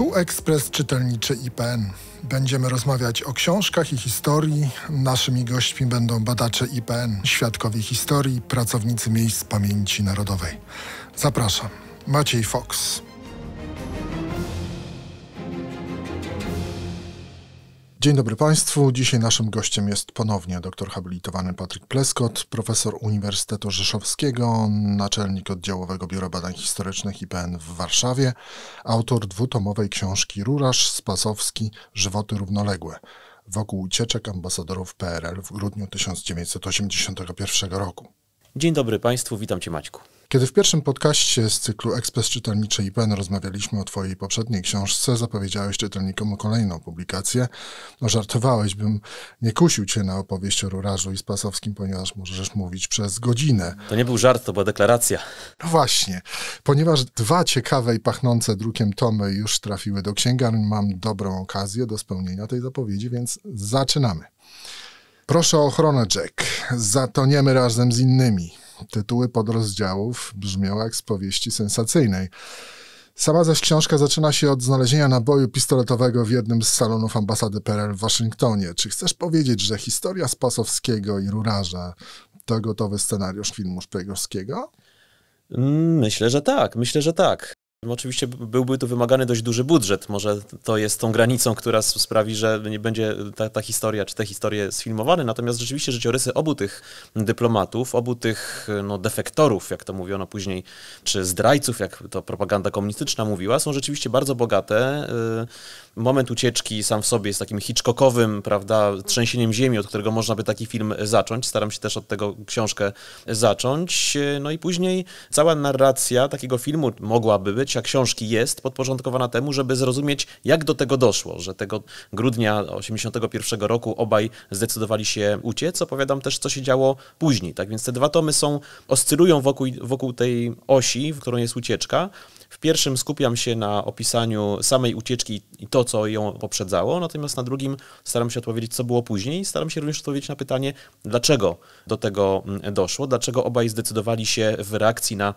Tu Ekspres Czytelniczy IPN. Będziemy rozmawiać o książkach i historii. Naszymi gośćmi będą badacze IPN, świadkowie historii, pracownicy miejsc pamięci narodowej. Zapraszam. Maciej Fox. Dzień dobry Państwu. Dzisiaj naszym gościem jest ponownie doktor habilitowany Patryk Pleskot, profesor Uniwersytetu Rzeszowskiego, naczelnik oddziałowego Biura Badań Historycznych IPN w Warszawie, autor dwutomowej książki Ruraż Spasowski Żywoty równoległe wokół ucieczek ambasadorów PRL w grudniu 1981 roku. Dzień dobry Państwu, witam Cię Maćku. Kiedy w pierwszym podcaście z cyklu Ekspres Czytelniczy IPN rozmawialiśmy o Twojej poprzedniej książce, zapowiedziałeś czytelnikom kolejną publikację. No, żartowałeś, bym nie kusił Cię na opowieść o Rurażu i Spasowskim, ponieważ możesz mówić przez godzinę. To nie był żart, to była deklaracja. No właśnie. Ponieważ dwa ciekawe i pachnące drukiem tomy już trafiły do księgarni, mam dobrą okazję do spełnienia tej zapowiedzi, więc zaczynamy. Proszę o ochronę, Jack. Zatoniemy razem z innymi. Tytuły podrozdziałów brzmiały jak z powieści sensacyjnej. Sama zaś książka zaczyna się od znalezienia naboju pistoletowego w jednym z salonów ambasady PRL w Waszyngtonie. Czy chcesz powiedzieć, że historia Spasowskiego i Rurarza to gotowy scenariusz filmu szpiegowskiego? Mm, myślę, że tak. Myślę, że tak. No, oczywiście byłby tu wymagany dość duży budżet. Może to jest tą granicą, która sprawi, że nie będzie ta, ta historia czy te historie sfilmowane. Natomiast rzeczywiście życiorysy obu tych dyplomatów, obu tych no, defektorów, jak to mówiono później, czy zdrajców, jak to propaganda komunistyczna mówiła, są rzeczywiście bardzo bogate. Y, moment ucieczki sam w sobie jest takim hitchcockowym, prawda, trzęsieniem ziemi, od którego można by taki film zacząć. Staram się też od tego książkę zacząć. Y, no i później cała narracja takiego filmu mogłaby być życia książki jest podporządkowana temu, żeby zrozumieć, jak do tego doszło, że tego grudnia 81 roku obaj zdecydowali się uciec. Opowiadam też, co się działo później. Tak więc te dwa tomy są, oscylują wokół, wokół tej osi, w którą jest ucieczka. W pierwszym skupiam się na opisaniu samej ucieczki i to, co ją poprzedzało, natomiast na drugim staram się odpowiedzieć, co było później. Staram się również odpowiedzieć na pytanie, dlaczego do tego mm, doszło, dlaczego obaj zdecydowali się w reakcji na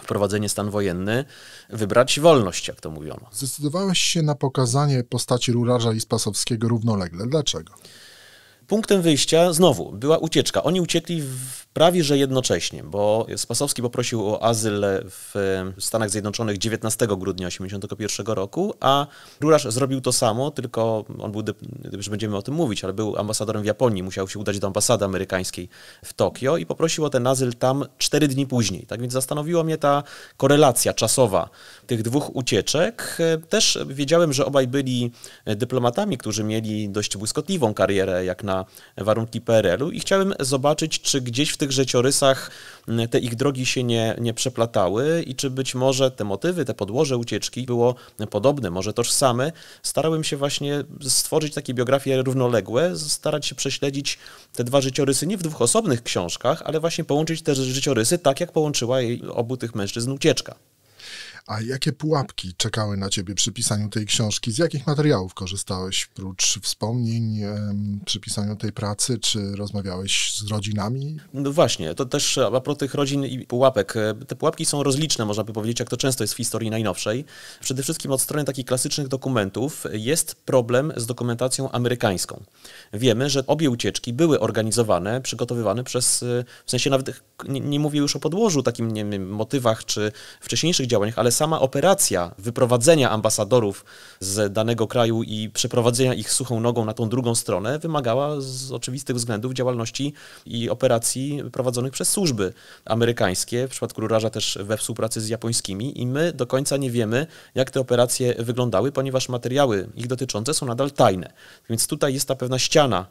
wprowadzenie stan wojenny, wybrać wolność, jak to mówiono. Zdecydowałeś się na pokazanie postaci Rurarza i Spasowskiego równolegle. Dlaczego? punktem wyjścia znowu była ucieczka. Oni uciekli prawie że jednocześnie, bo Spasowski poprosił o azyl w Stanach Zjednoczonych 19 grudnia 1981 roku, a Rurasz zrobił to samo, tylko on był, już będziemy o tym mówić, ale był ambasadorem w Japonii, musiał się udać do ambasady amerykańskiej w Tokio i poprosił o ten azyl tam 4 dni później. Tak więc zastanowiła mnie ta korelacja czasowa tych dwóch ucieczek. Też wiedziałem, że obaj byli dyplomatami, którzy mieli dość błyskotliwą karierę, jak na warunki PRL-u i chciałem zobaczyć, czy gdzieś w tych życiorysach te ich drogi się nie, nie przeplatały i czy być może te motywy, te podłoże ucieczki było podobne, może tożsame. Starałem się właśnie stworzyć takie biografie równoległe, starać się prześledzić te dwa życiorysy nie w dwóch osobnych książkach, ale właśnie połączyć te życiorysy tak, jak połączyła jej obu tych mężczyzn ucieczka. A jakie pułapki czekały na ciebie przy pisaniu tej książki? Z jakich materiałów korzystałeś prócz wspomnień przy pisaniu tej pracy? Czy rozmawiałeś z rodzinami? No właśnie, to też e, a propos tych rodzin i pułapek. E, te pułapki są rozliczne, można by powiedzieć, jak to często jest w historii najnowszej. Przede wszystkim od strony takich klasycznych dokumentów jest problem z dokumentacją amerykańską. Wiemy, że obie ucieczki były organizowane, przygotowywane przez, e, w sensie nawet nie, nie mówię już o podłożu, takim nie motywach czy wcześniejszych działaniach, ale sama operacja wyprowadzenia ambasadorów z danego kraju i przeprowadzenia ich suchą nogą na tą drugą stronę wymagała z oczywistych względów działalności i operacji prowadzonych przez służby amerykańskie, w przypadku rurarza też we współpracy z japońskimi i my do końca nie wiemy, jak te operacje wyglądały, ponieważ materiały ich dotyczące są nadal tajne. Więc tutaj jest ta pewna ściana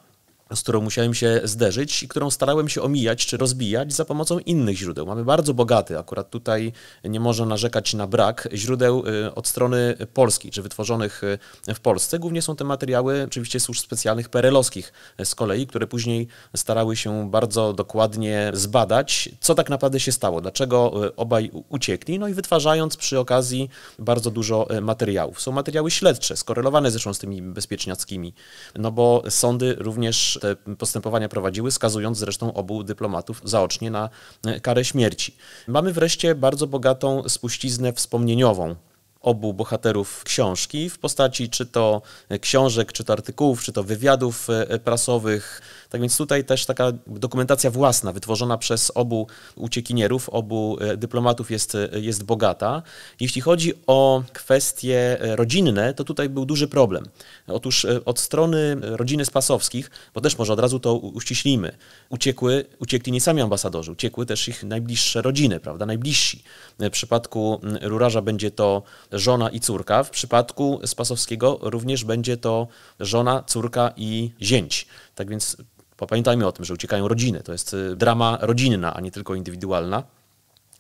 z którą musiałem się zderzyć i którą starałem się omijać czy rozbijać za pomocą innych źródeł. Mamy bardzo bogaty, akurat tutaj nie można narzekać na brak źródeł y, od strony polskiej, czy wytworzonych y, w Polsce. Głównie są te materiały oczywiście służb specjalnych perelowskich z kolei, które później starały się bardzo dokładnie zbadać, co tak naprawdę się stało, dlaczego y, obaj uciekli, no i wytwarzając przy okazji bardzo dużo materiałów. Są materiały śledcze, skorelowane zresztą z tymi bezpieczniackimi, no bo sądy również te postępowania prowadziły, skazując zresztą obu dyplomatów zaocznie na e, karę śmierci. Mamy wreszcie bardzo bogatą spuściznę wspomnieniową obu bohaterów książki w postaci czy to e, książek, czy to artykułów, czy to wywiadów e, prasowych, tak więc tutaj też taka dokumentacja własna, wytworzona przez obu uciekinierów, obu e, dyplomatów jest, e, jest bogata. Jeśli chodzi o kwestie e, rodzinne, to tutaj był duży problem. Otóż od strony rodziny Spasowskich, bo też może od razu to uściślimy, uciekły, uciekli nie sami ambasadorzy, uciekły też ich najbliższe rodziny, prawda, najbliżsi. W przypadku rurarza będzie to żona i córka, w przypadku Spasowskiego również będzie to żona, córka i zięć. Tak więc bo pamiętajmy o tym, że uciekają rodziny. To jest y, drama rodzinna, a nie tylko indywidualna.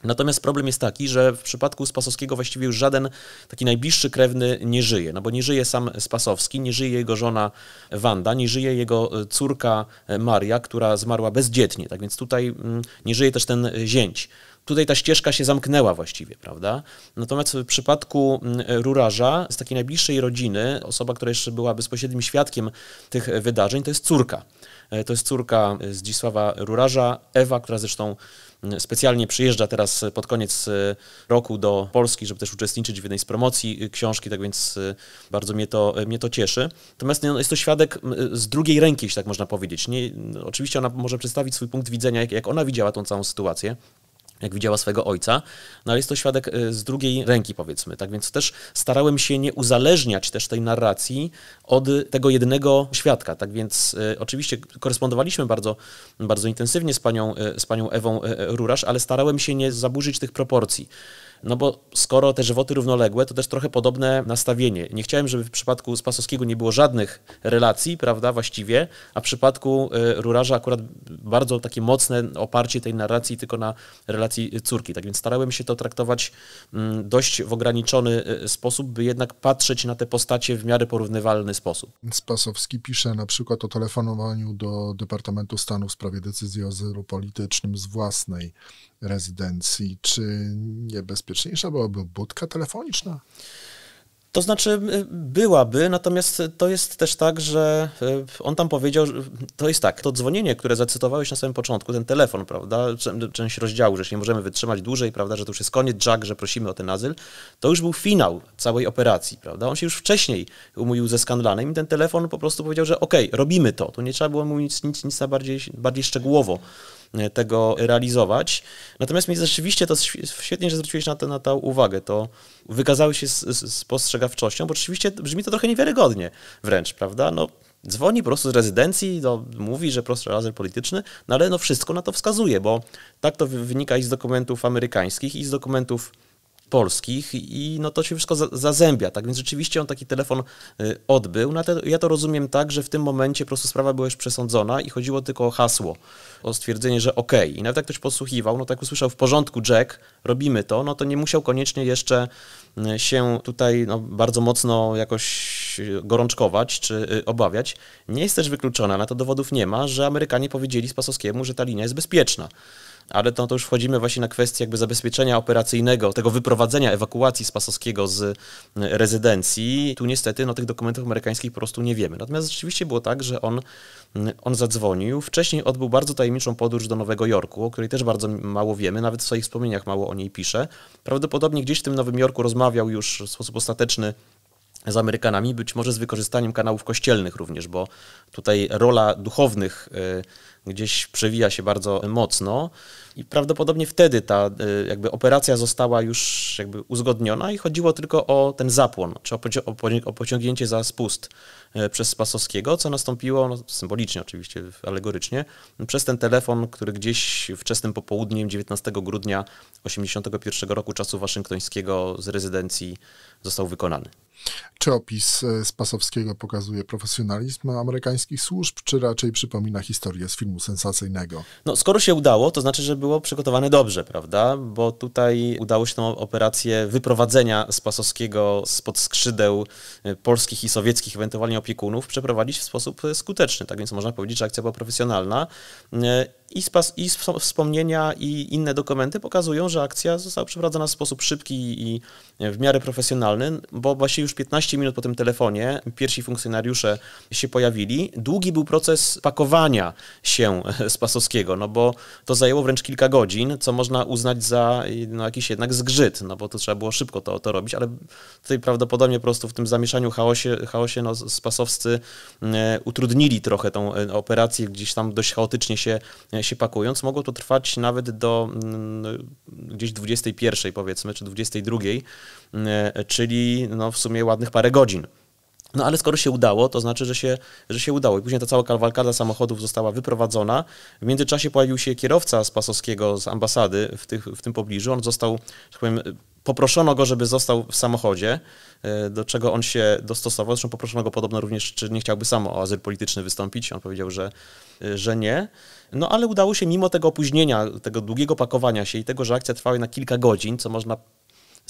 Natomiast problem jest taki, że w przypadku Spasowskiego właściwie już żaden taki najbliższy krewny nie żyje, no bo nie żyje sam Spasowski, nie żyje jego żona Wanda, nie żyje jego y, córka y, Maria, która zmarła bezdzietnie, tak więc tutaj mm, nie żyje też ten zięć tutaj ta ścieżka się zamknęła właściwie, prawda? Natomiast w przypadku mm, rurarza z takiej najbliższej rodziny, osoba, która jeszcze była bezpośrednim świadkiem tych wydarzeń, to jest córka. E, to jest córka e, Zdzisława Ruraża, Ewa, która zresztą specjalnie przyjeżdża teraz e, pod koniec roku do Polski, żeby też uczestniczyć w jednej z promocji książki, tak więc bardzo mnie to, mnie to cieszy. Natomiast no, jest to świadek z drugiej ręki, jeśli tak można powiedzieć. Nie, no, oczywiście ona może przedstawić swój punkt widzenia, jak, jak ona widziała tą całą sytuację, jak widziała swego ojca, no ale jest to świadek y, z drugiej ręki, powiedzmy. Tak więc też starałem się nie uzależniać też tej narracji od tego jednego świadka. Tak więc y, oczywiście korespondowaliśmy bardzo, bardzo intensywnie z panią, y, z panią Ewą Rurasz, ale starałem się nie zaburzyć tych proporcji. No bo skoro te żywoty równoległe, to też trochę podobne nastawienie. Nie chciałem, żeby w przypadku Spasowskiego nie było żadnych relacji, prawda, właściwie, a w przypadku y, Rurarza akurat bardzo takie mocne oparcie tej narracji tylko na relacji córki. Tak więc starałem się to traktować mm, dość w ograniczony y, sposób, by jednak patrzeć na te postacie w miarę porównywalny sposób. Spasowski pisze na przykład o telefonowaniu do Departamentu Stanu w sprawie decyzji o azylu politycznym z własnej rezydencji. Czy niebezpieczniejsza byłaby budka telefoniczna? To znaczy y, byłaby, natomiast to jest też tak, że y, on tam powiedział, że to jest tak, to dzwonienie, które zacytowałeś na samym początku, ten telefon, prawda, część rozdziału, że się nie możemy wytrzymać dłużej, prawda, że to już jest koniec, Jack, że prosimy o ten azyl, to już był finał całej operacji, prawda, on się już wcześniej umówił ze skandlanem, i ten telefon po prostu powiedział, że okej, okay, robimy to, tu nie trzeba było mu nic, nic, nic bardziej, bardziej szczegółowo E, tego realizować. Natomiast mnie rzeczywiście to świetnie, że zwróciłeś na, to, na to uwagę, to wykazałeś się spostrzegawczością, bo rzeczywiście brzmi to trochę niewiarygodnie wręcz, prawda? No, dzwoni po prostu z rezydencji, no, mówi, że prosty laser polityczny, no ale no wszystko na to wskazuje, bo tak to wynika i z dokumentów amerykańskich, i z dokumentów polskich i no to się wszystko zazębia, tak więc rzeczywiście on taki telefon y, odbył. No, ja to rozumiem tak, że w tym momencie po prostu sprawa była już przesądzona i chodziło tylko o hasło, o stwierdzenie, że okej. Okay. I nawet jak ktoś podsłuchiwał, no tak usłyszał w porządku Jack, robimy to, no to nie musiał koniecznie jeszcze y, się tutaj no, bardzo mocno jakoś y, gorączkować czy obawiać. Nie jest też wykluczona, na to dowodów nie ma, że Amerykanie powiedzieli Spasowskiemu, że ta linia jest bezpieczna ale to, to już wchodzimy właśnie na kwestię jakby zabezpieczenia operacyjnego, tego wyprowadzenia ewakuacji Spasowskiego z e, rezydencji. Tu niestety no, tych dokumentów amerykańskich po prostu nie wiemy. Natomiast rzeczywiście było tak, że on, on zadzwonił. Wcześniej odbył bardzo tajemniczą podróż do Nowego Jorku, o której też bardzo mało wiemy, nawet w swoich wspomnieniach mało o niej pisze. Prawdopodobnie gdzieś w tym Nowym Jorku rozmawiał już w sposób ostateczny z Amerykanami, być może z wykorzystaniem kanałów kościelnych również, bo tutaj rola duchownych e, gdzieś przewija się bardzo mocno. I prawdopodobnie wtedy ta e, jakby operacja została już jakby uzgodniona i chodziło tylko o ten zapłon, czy o, pociągnięcie za spust E, przez Spasowskiego, co nastąpiło no, symbolicznie oczywiście, alegorycznie, przez ten telefon, który gdzieś wczesnym popołudniem 19 grudnia 81 roku czasu waszyngtońskiego z rezydencji został wykonany. Czy opis e, Spasowskiego pokazuje profesjonalizm amerykańskich służb, czy raczej przypomina historię z filmu sensacyjnego? No, skoro się udało, to znaczy, że było przygotowane dobrze, prawda? Bo tutaj udało się tą operację wyprowadzenia Spasowskiego spod skrzydeł e, polskich i sowieckich, ewentualnie opiekunów przeprowadzić w sposób skuteczny. Tak więc można powiedzieć, że akcja była profesjonalna e, i, spas, i wspomnienia i inne dokumenty pokazują, że akcja została przeprowadzona w sposób szybki i w miarę profesjonalny, bo właśnie już 15 minut po tym telefonie pierwsi funkcjonariusze się pojawili. Długi był proces pakowania się z Pasowskiego, no bo to zajęło wręcz kilka godzin, co można uznać za no, jakiś jednak zgrzyt, no bo to trzeba było szybko to, to robić, ale tutaj prawdopodobnie po prostu w tym zamieszaniu, chaosie, chaosie no, spasowscy e, utrudnili trochę tą e, operację, gdzieś tam dość chaotycznie się e, E, się pakując, mogło to trwać nawet do mm, gdzieś 21 powiedzmy, czy 22, e, czyli no w sumie ładnych parę godzin. No ale skoro się udało, to znaczy, że się, że się udało. I później ta cała kawalkada samochodów została wyprowadzona. W międzyczasie pojawił się kierowca z Pasowskiego, z ambasady w, tych, w tym pobliżu. On został, tak powiem, poproszono go, żeby został w samochodzie, e, do czego on się dostosował. Zresztą poproszono go podobno również, czy nie chciałby sam o azyl polityczny wystąpić. On powiedział, że Y, że nie. No ale udało się mimo tego opóźnienia, tego długiego pakowania się i tego, że akcja trwała na kilka godzin, co można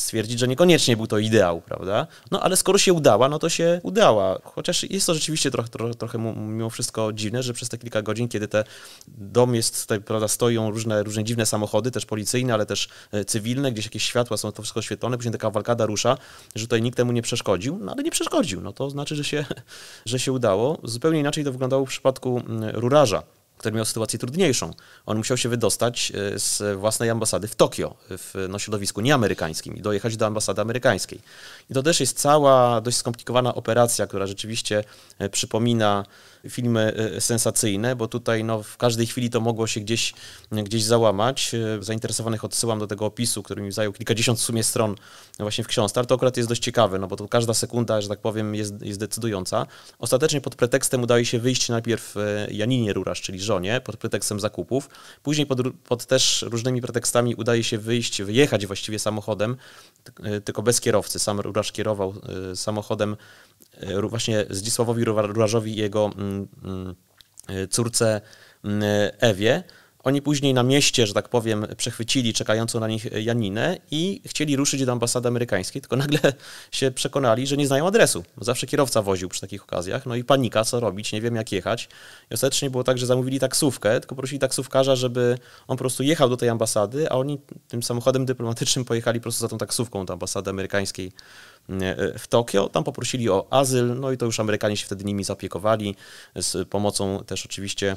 stwierdzić, że niekoniecznie był to ideał, prawda? No ale skoro się udała, no to się udała. Chociaż jest to rzeczywiście trochę, trochę, trochę mimo wszystko dziwne, że przez te kilka godzin, kiedy te dom jest, tutaj, prawda, stoją różne, różne dziwne samochody, też policyjne, ale też e, cywilne, gdzieś jakieś światła są to wszystko oświetlone, później taka walkada rusza, że tutaj nikt temu nie przeszkodził, no ale nie przeszkodził, no to znaczy, że się, że się udało. Zupełnie inaczej to wyglądało w przypadku mm, rurarza, który miał sytuację trudniejszą. On musiał się wydostać e, z własnej ambasady w Tokio, w no, środowisku nieamerykańskim i dojechać do ambasady amerykańskiej. I to też jest cała dość skomplikowana operacja, która rzeczywiście e, przypomina filmy e, sensacyjne, bo tutaj no, w każdej chwili to mogło się gdzieś, gdzieś załamać. Zainteresowanych odsyłam do tego opisu, który mi zajął kilkadziesiąt w sumie stron właśnie w książce. To akurat jest dość ciekawe, no bo to każda sekunda, że tak powiem, jest, jest decydująca. Ostatecznie pod pretekstem udaje się wyjść najpierw Janinie Rurasz, czyli żonie pod pretekstem zakupów. Później pod, pod też różnymi pretekstami udaje się wyjść, wyjechać właściwie samochodem, e, tylko bez kierowcy. Sam Ruraż kierował e, samochodem e, właśnie Zdzisławowi Rurażowi i jego mm, mm, córce mm, Ewie. Oni później na mieście, że tak powiem, przechwycili czekającą na nich Janinę i chcieli ruszyć do ambasady amerykańskiej, tylko nagle się przekonali, że nie znają adresu. Zawsze kierowca woził przy takich okazjach, no i panika, co robić, nie wiem jak jechać. I ostatecznie było tak, że zamówili taksówkę, tylko prosili taksówkarza, żeby on po prostu jechał do tej ambasady, a oni tym samochodem dyplomatycznym pojechali po prostu za tą taksówką do ambasady amerykańskiej mm, e, w Tokio. Tam poprosili o azyl, no i to już Amerykanie się wtedy nimi zapiekowali, z pomocą też oczywiście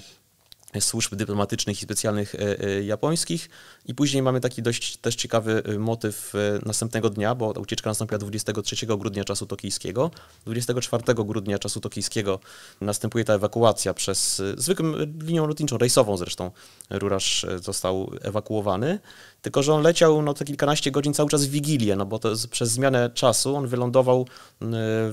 służb dyplomatycznych i specjalnych e, e, japońskich. I później mamy taki dość też ciekawy e, motyw następnego dnia, bo ta ucieczka nastąpiła 23 grudnia czasu tokijskiego. 24 grudnia czasu tokijskiego następuje ta ewakuacja przez zwykłą linią lotniczą, rejsową zresztą. Rurasz został ewakuowany, tylko że on leciał no, te kilkanaście godzin cały czas w Wigilię, no bo to jest, przez zmianę czasu on wylądował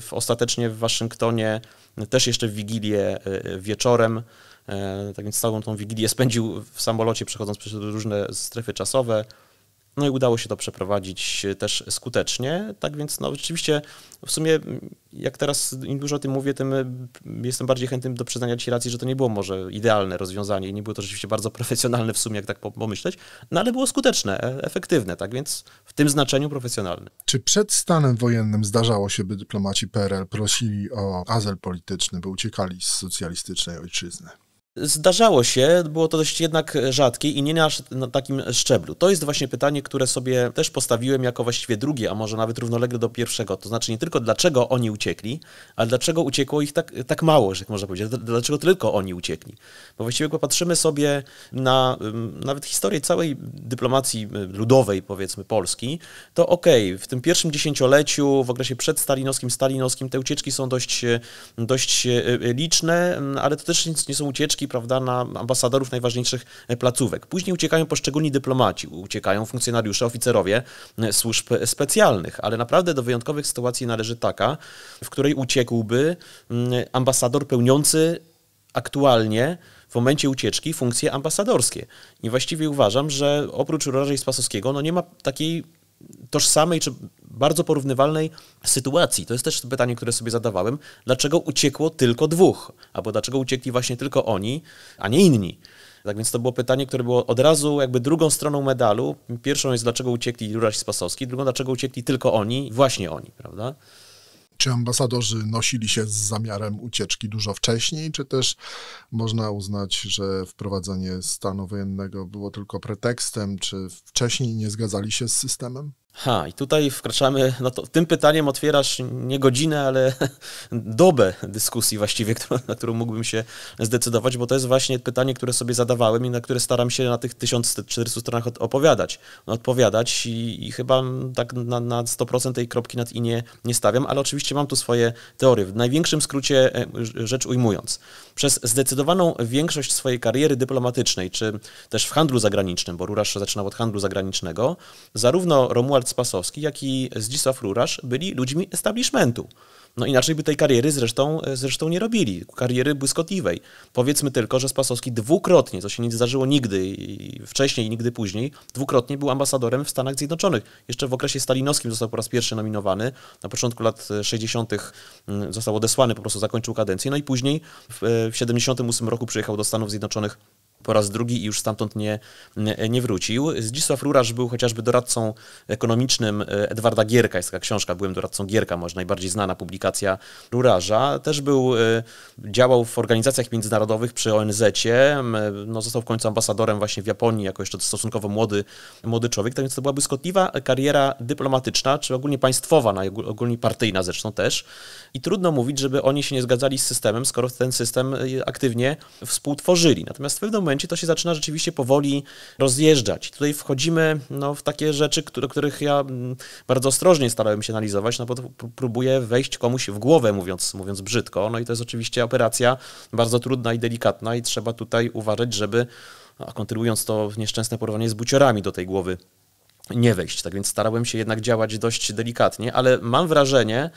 w, ostatecznie w Waszyngtonie też jeszcze w Wigilię wieczorem. E, tak więc całą tą wigilię spędził w samolocie, przechodząc przez różne strefy czasowe. No i udało się to przeprowadzić też skutecznie. Tak więc, no rzeczywiście, w sumie, jak teraz im dużo o tym mówię, tym e, jestem bardziej chętny do przyznania ci racji, że to nie było może idealne rozwiązanie i nie było to rzeczywiście bardzo profesjonalne w sumie, jak tak pomyśleć, no ale było skuteczne, e, efektywne, tak więc w tym znaczeniu profesjonalne. Czy przed stanem wojennym zdarzało się, by dyplomaci PRL prosili o azyl polityczny, by uciekali z socjalistycznej ojczyzny? Zdarzało się, było to dość jednak rzadkie i nie na, na takim szczeblu. To jest właśnie pytanie, które sobie też postawiłem jako właściwie drugie, a może nawet równolegle do pierwszego. To znaczy nie tylko dlaczego oni uciekli, ale dlaczego uciekło ich tak, tak mało, że tak można powiedzieć. Dlaczego tylko oni uciekli? Bo właściwie popatrzymy sobie na nawet historię całej dyplomacji ludowej, powiedzmy, Polski, to okej, okay, w tym pierwszym dziesięcioleciu, w okresie przedstalinowskim, stalinowskim, te ucieczki są dość, dość y, y, liczne, ale to też nic nie są ucieczki prawda, na ambasadorów najważniejszych e, placówek. Później uciekają poszczególni dyplomaci, uciekają funkcjonariusze, oficerowie e, służb specjalnych, ale naprawdę do wyjątkowych sytuacji należy taka, w której uciekłby mm, ambasador pełniący aktualnie w momencie ucieczki funkcje ambasadorskie. I właściwie uważam, że oprócz Rożej Spasowskiego no nie ma takiej tożsamej czy bardzo porównywalnej sytuacji. To jest też pytanie, które sobie zadawałem. Dlaczego uciekło tylko dwóch? Albo dlaczego uciekli właśnie tylko oni, a nie inni? Tak więc to było pytanie, które było od razu jakby drugą stroną medalu. Pierwszą jest, dlaczego uciekli Juraś Spasowski, drugą, dlaczego uciekli tylko oni, właśnie oni, prawda? Czy ambasadorzy nosili się z zamiarem ucieczki dużo wcześniej, czy też można uznać, że wprowadzenie stanu wojennego było tylko pretekstem, czy wcześniej nie zgadzali się z systemem? Ha, i tutaj wkraczamy, no to tym pytaniem otwierasz nie godzinę, ale dobę dyskusji właściwie, na którą mógłbym się zdecydować, bo to jest właśnie pytanie, które sobie zadawałem i na które staram się na tych 1400 stronach opowiadać, no, odpowiadać i, i chyba tak na, na 100% tej kropki nad i nie, nie stawiam, ale oczywiście mam tu swoje teorie. W największym skrócie e, rzecz ujmując, przez zdecydowaną większość swojej kariery dyplomatycznej, czy też w handlu zagranicznym, bo Rurasz zaczynał od handlu zagranicznego, zarówno Romuald Ryszard Spasowski, jak i Zdzisław Rurasz byli ludźmi establishmentu. No inaczej by tej kariery zresztą, zresztą nie robili, kariery błyskotliwej. Powiedzmy tylko, że Spasowski dwukrotnie, co się nie zdarzyło nigdy wcześniej i nigdy później, dwukrotnie był ambasadorem w Stanach Zjednoczonych. Jeszcze w okresie stalinowskim został po raz pierwszy nominowany, na początku lat 60. Mm, został odesłany, po prostu zakończył kadencję, no i później w 78 e, roku przyjechał do Stanów Zjednoczonych po raz drugi i już stamtąd nie, nie wrócił. Zdzisław Ruraż był chociażby doradcą ekonomicznym e, Edwarda Gierka, jest taka książka, byłem doradcą Gierka, może najbardziej znana publikacja Ruraża. Też był, e, działał w organizacjach międzynarodowych przy ONZ-cie, no, został w końcu ambasadorem właśnie w Japonii, jako jeszcze stosunkowo młody, młody człowiek, tak więc to była błyskotliwa kariera dyplomatyczna, czy ogólnie państwowa, ogólnie partyjna zresztą też. I trudno mówić, żeby oni się nie zgadzali z systemem, skoro ten system e, aktywnie współtworzyli. Natomiast w pewnym momencie to się zaczyna rzeczywiście powoli rozjeżdżać. Tutaj wchodzimy no, w takie rzeczy, które, których ja mm, bardzo ostrożnie starałem się analizować, no bo próbuję wejść komuś w głowę, mówiąc, mówiąc brzydko. No i to jest oczywiście operacja bardzo trudna i delikatna i trzeba tutaj uważać, żeby, a no, kontynuując to nieszczęsne porównanie z buciorami do tej głowy, nie wejść. Tak więc starałem się jednak działać dość delikatnie, ale mam wrażenie,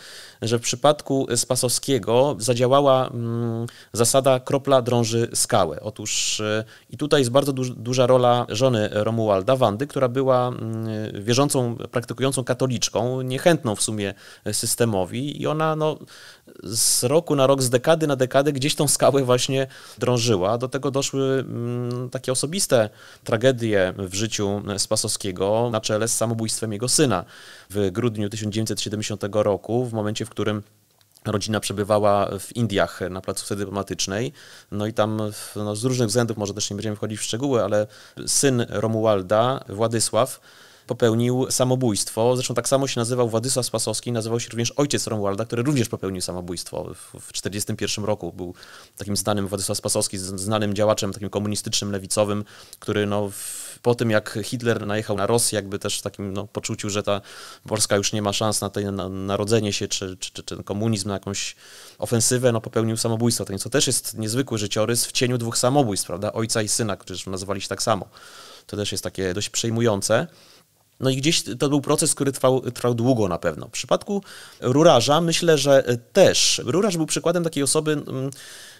że w przypadku Spasowskiego zadziałała mm, zasada kropla drąży skałę. Otóż y, i tutaj jest bardzo du duża rola żony Romualda, Wandy, która była y, wierzącą, praktykującą katoliczką, niechętną w sumie systemowi i ona no, z roku na rok, z dekady na dekadę gdzieś tą skałę właśnie drążyła. Do tego doszły mm, takie osobiste tragedie w życiu Spasowskiego na czele z samobójstwem jego syna w grudniu 1970 roku, w momencie, w którym Rodzina przebywała w Indiach na placówce dyplomatycznej, no i tam no, z różnych względów, może też nie będziemy wchodzić w szczegóły, ale syn Romualda, Władysław, popełnił samobójstwo. Zresztą tak samo się nazywał Władysław Spasowski, nazywał się również ojciec Romualda, który również popełnił samobójstwo w 1941 roku. Był takim znanym Władysław Spasowski, znanym działaczem takim komunistycznym, lewicowym, który no, po tym jak Hitler najechał na Rosję, jakby też w takim no, poczuciu, że ta Polska już nie ma szans na, tej, na narodzenie się, czy, czy, czy, komunizm, na jakąś ofensywę, no, popełnił samobójstwo. To też jest niezwykły życiorys w cieniu dwóch samobójstw, prawda? Ojca i syna, którzy nazywali się tak samo. To też jest takie dość przejmujące. No i gdzieś to był proces, który trwał, trwał długo na pewno. W przypadku ruraża myślę, że też. ruraż był przykładem takiej osoby, mm,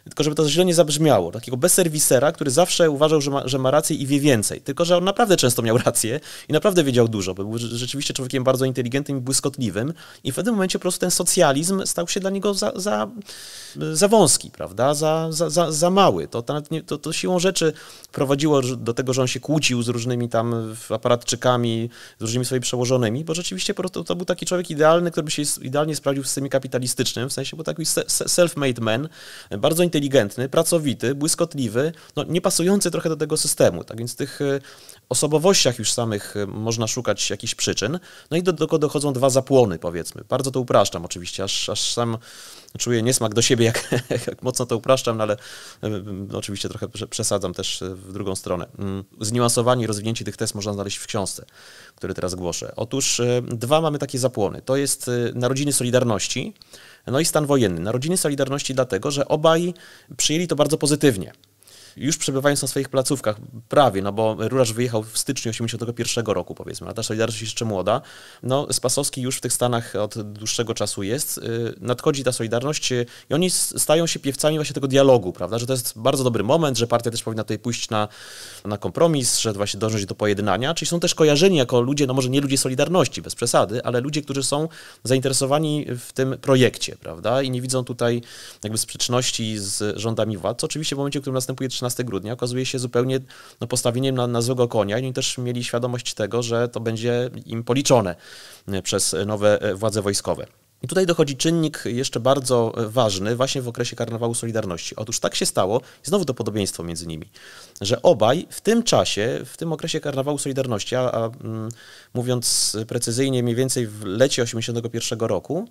tylko żeby to źle nie zabrzmiało, takiego bezserwisera, który zawsze uważał, że ma, że ma rację i wie więcej. Tylko, że on naprawdę często miał rację i naprawdę wiedział dużo, bo był rzeczywiście człowiekiem bardzo inteligentnym i błyskotliwym. I w pewnym momencie po prostu ten socjalizm stał się dla niego za, za, za wąski, prawda? Za, za, za, za mały. To, to, to siłą rzeczy prowadziło do tego, że on się kłócił z różnymi tam aparatczykami, z różnymi swoimi przełożonymi, bo rzeczywiście po prostu to był taki człowiek idealny, który by się idealnie sprawdził w systemie kapitalistycznym, w sensie był taki self-made man, bardzo inteligentny, pracowity, błyskotliwy, no nie pasujący trochę do tego systemu. Tak więc tych e, osobowościach już samych e, można szukać jakichś przyczyn. No i do tego dochodzą dwa zapłony, powiedzmy. Bardzo to upraszczam oczywiście, aż, aż sam czuję niesmak do siebie, jak, jak mocno to upraszczam, no ale y, oczywiście trochę przesadzam też y, w drugą stronę. Mm, i rozwinięci tych test można znaleźć w książce, który teraz głoszę. Otóż y, dwa mamy takie zapłony. To jest Narodziny Solidarności, no i stan wojenny. Narodziny Solidarności dlatego, że obaj przyjęli to bardzo pozytywnie już przebywając na swoich placówkach, prawie, no bo Ruracz wyjechał w styczniu 1981 roku, powiedzmy, a ta Solidarność jeszcze młoda, no Spasowski już w tych Stanach od dłuższego czasu jest, y, nadchodzi ta Solidarność y, i oni stają się piewcami właśnie tego dialogu, prawda, że to jest bardzo dobry moment, że partia też powinna tutaj pójść na, na kompromis, że właśnie dążyć do pojednania, czyli są też kojarzeni jako ludzie, no może nie ludzie Solidarności, bez przesady, ale ludzie, którzy są zainteresowani w tym projekcie, prawda, i nie widzą tutaj jakby sprzeczności z rządami władz, oczywiście w momencie, w którym następuje 13 grudnia okazuje się zupełnie no, postawieniem na, na złego konia i oni też mieli świadomość tego, że to będzie im policzone e, przez e, nowe e, władze wojskowe. I tutaj dochodzi czynnik jeszcze bardzo ważny właśnie w okresie Karnawału Solidarności. Otóż tak się stało, i znowu to podobieństwo między nimi, że obaj w tym czasie, w tym okresie Karnawału Solidarności, a, a mm, mówiąc precyzyjnie mniej więcej w lecie 81 roku,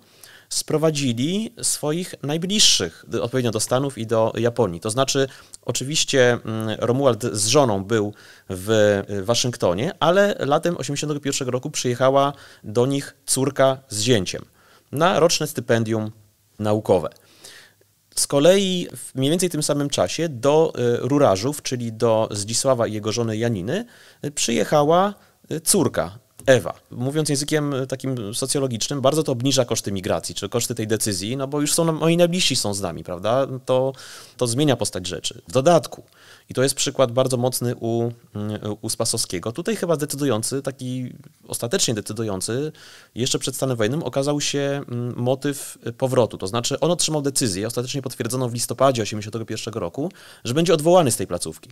sprowadzili swoich najbliższych odpowiednio do Stanów i do Japonii. To znaczy, oczywiście mm, Romuald z żoną był w y, Waszyngtonie, ale latem 81 roku przyjechała do nich córka z zięciem na roczne stypendium naukowe. Z kolei w mniej więcej tym samym czasie do y, Rurażów, czyli do Zdzisława i jego żony Janiny, y, przyjechała córka Ewa. Mówiąc językiem e, takim socjologicznym, bardzo to obniża koszty migracji, czy koszty tej decyzji, no bo już są no, moi najbliżsi są z nami, prawda? To, to zmienia postać rzeczy. W dodatku, i to jest przykład bardzo mocny u, mm, u Spasowskiego, tutaj chyba decydujący, taki ostatecznie decydujący, jeszcze przed stanem wojennym okazał się mm, motyw e, powrotu. To znaczy on otrzymał decyzję, ostatecznie potwierdzoną w listopadzie 1981 roku, że będzie odwołany z tej placówki.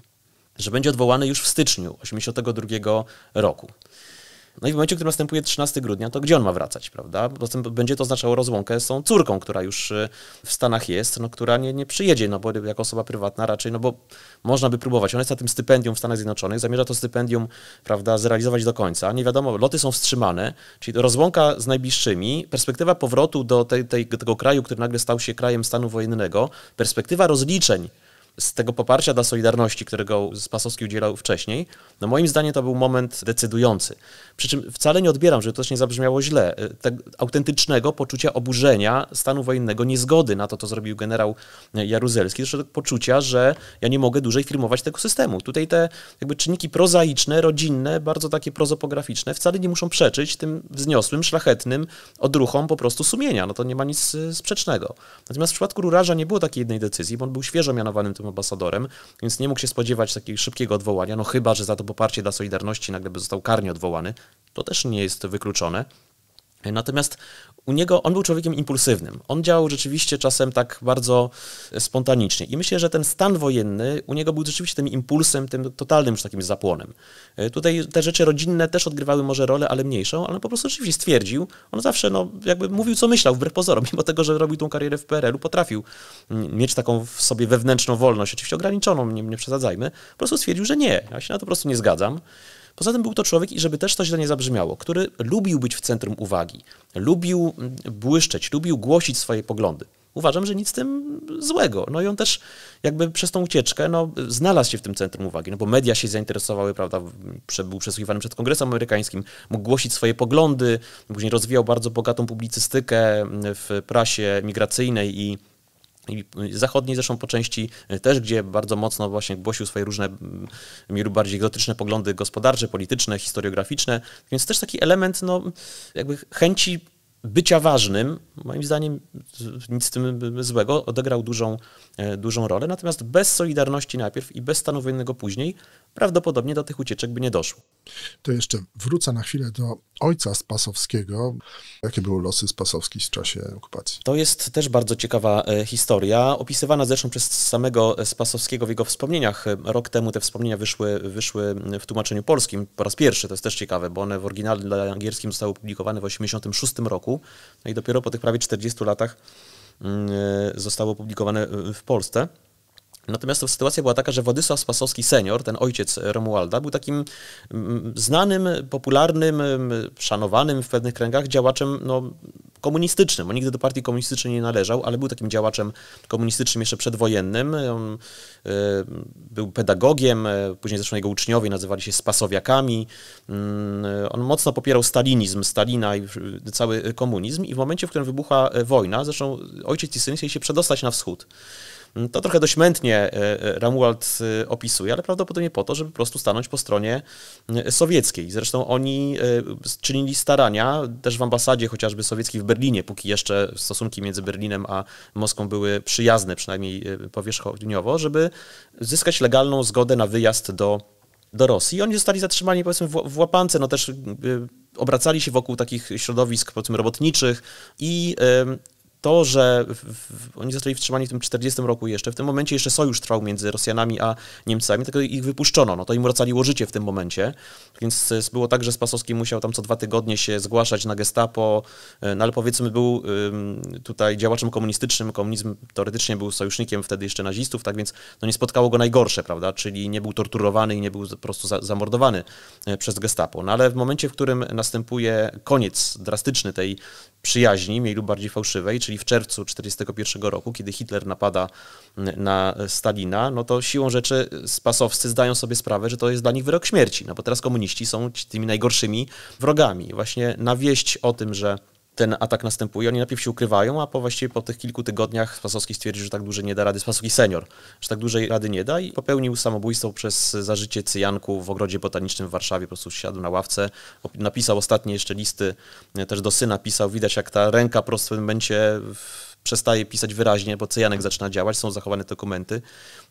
Że będzie odwołany już w styczniu 1982 roku. No i w momencie, w którym następuje 13 grudnia, to gdzie on ma wracać, prawda? Potem będzie to oznaczało rozłąkę z tą córką, która już y, w Stanach jest, no, która nie, nie przyjedzie, no bo jako osoba prywatna raczej, no bo można by próbować. Ona jest na tym stypendium w Stanach Zjednoczonych, zamierza to stypendium, prawda, zrealizować do końca. Nie wiadomo, loty są wstrzymane, czyli rozłąka z najbliższymi, perspektywa powrotu do tej, tej, tego kraju, który nagle stał się krajem stanu wojennego, perspektywa rozliczeń z tego poparcia dla Solidarności, którego Spasowski udzielał wcześniej, no moim zdaniem to był moment decydujący. Przy czym wcale nie odbieram, żeby to też nie zabrzmiało źle, y, tego autentycznego poczucia oburzenia stanu wojennego, niezgody na to, co zrobił generał Jaruzelski, zresztą poczucia, że ja nie mogę dłużej filmować tego systemu. Tutaj te jakby czynniki prozaiczne, rodzinne, bardzo takie prozopograficzne, wcale nie muszą przeczyć tym wzniosłym, szlachetnym odruchom po prostu sumienia. No to nie ma nic y, sprzecznego. Natomiast w przypadku Ruraża nie było takiej jednej decyzji, bo on był świeżo mianowanym tym ambasadorem, więc nie mógł się spodziewać takiego szybkiego odwołania, no chyba, że za to poparcie dla Solidarności nagle by został karnie odwołany. To też nie jest wykluczone, Natomiast u niego on był człowiekiem impulsywnym. On działał rzeczywiście czasem tak bardzo spontanicznie. I myślę, że ten stan wojenny u niego był rzeczywiście tym impulsem, tym totalnym już takim zapłonem. E, tutaj te rzeczy rodzinne też odgrywały może rolę, ale mniejszą, ale on po prostu rzeczywiście stwierdził, on zawsze no, jakby mówił, co myślał, wbrew pozorom, mimo tego, że robił tą karierę w PRL-u, potrafił mm, mieć taką w sobie wewnętrzną wolność, oczywiście ograniczoną, nie, nie przesadzajmy, po prostu stwierdził, że nie, ja się na to po prostu nie zgadzam. Poza tym był to człowiek, i żeby też to źle nie zabrzmiało, który lubił być w centrum uwagi, lubił mm, błyszczeć, lubił głosić swoje poglądy. Uważam, że nic z tym złego. No i on też jakby przez tą ucieczkę no, znalazł się w tym centrum uwagi, no bo media się zainteresowały, prawda, był przesłuchiwany przed Kongresem Amerykańskim, mógł głosić swoje poglądy, później rozwijał bardzo bogatą publicystykę mm, w prasie migracyjnej i i zachodniej zresztą po części też, gdzie bardzo mocno właśnie głosił swoje różne, mniej mm, bardziej egzotyczne poglądy gospodarcze, polityczne, historiograficzne, więc też taki element no, jakby chęci bycia ważnym, moim zdaniem nic z tym złego, odegrał dużą, e, dużą rolę, natomiast bez Solidarności najpierw i bez stanu wojennego później prawdopodobnie do tych ucieczek by nie doszło. To jeszcze wrócę na chwilę do ojca Spasowskiego. Jakie były losy Spasowskich w czasie okupacji? To jest też bardzo ciekawa e, historia, opisywana zresztą przez samego e, Spasowskiego w jego wspomnieniach. Rok temu te wspomnienia wyszły, wyszły w tłumaczeniu polskim po raz pierwszy, to jest też ciekawe, bo one w oryginale angielskim zostały opublikowane w 1986 roku no i dopiero po tych prawie 40 latach mm, e, zostały opublikowane w Polsce. Natomiast sytuacja była taka, że Władysław Spasowski senior, ten ojciec Romualda, był takim mm, znanym, popularnym, mm, szanowanym w pewnych kręgach działaczem no, komunistycznym. On nigdy do partii komunistycznej nie należał, ale był takim działaczem komunistycznym jeszcze przedwojennym. On e, był pedagogiem, e, później zresztą jego uczniowie nazywali się spasowiakami. Mm, e, on mocno popierał stalinizm, Stalina i cały komunizm i w momencie, w którym wybucha wojna, zresztą ojciec i syn chcieli się przedostać na wschód. Mm, to trochę dość mętnie e, e, Ramuald e, opisuje, ale prawdopodobnie po to, żeby po prostu stanąć po stronie mm, sowieckiej. Zresztą oni czynili starania, też w ambasadzie chociażby sowieckiej w Berlinie, póki jeszcze stosunki między Berlinem a Moską były przyjazne, przynajmniej powierzchowniowo, żeby zyskać legalną zgodę na wyjazd do, do Rosji. I oni zostali zatrzymani powiedzmy w, w łapance, no też obracali się wokół takich środowisk robotniczych i to, że oni zostali wstrzymani w tym 40 roku jeszcze, w tym momencie jeszcze sojusz trwał między Rosjanami a Niemcami, tylko ich wypuszczono, no to im ocaliło życie w tym momencie, więc było tak, że Spasowski musiał tam co dwa tygodnie się zgłaszać na gestapo, e, no ale powiedzmy był tutaj działaczem komunistycznym, komunizm teoretycznie był sojusznikiem wtedy jeszcze nazistów, tak więc no nie spotkało go najgorsze, prawda, czyli nie był torturowany i nie był po prostu zamordowany e, przez gestapo, no ale w momencie, w którym następuje koniec drastyczny tej przyjaźni, mniej lub bardziej fałszywej, czyli czyli w czerwcu 1941 roku, kiedy Hitler napada na e, Stalina, no to siłą rzeczy spasowcy zdają sobie sprawę, że to jest dla nich wyrok śmierci, no bo teraz komuniści są tymi najgorszymi wrogami. Właśnie na wieść o tym, że ten atak następuje. Oni najpierw się ukrywają, a po właściwie po tych kilku tygodniach Spasowski stwierdził, że tak dłużej nie da rady, Spasowski senior, że tak dłużej rady nie da i popełnił samobójstwo przez zażycie cyjanku w ogrodzie botanicznym w Warszawie, po prostu siadł na ławce, napisał ostatnie jeszcze listy, e, też do syna pisał, widać jak ta ręka prosto w momencie przestaje pisać wyraźnie, bo cyjanek zaczyna działać, są zachowane dokumenty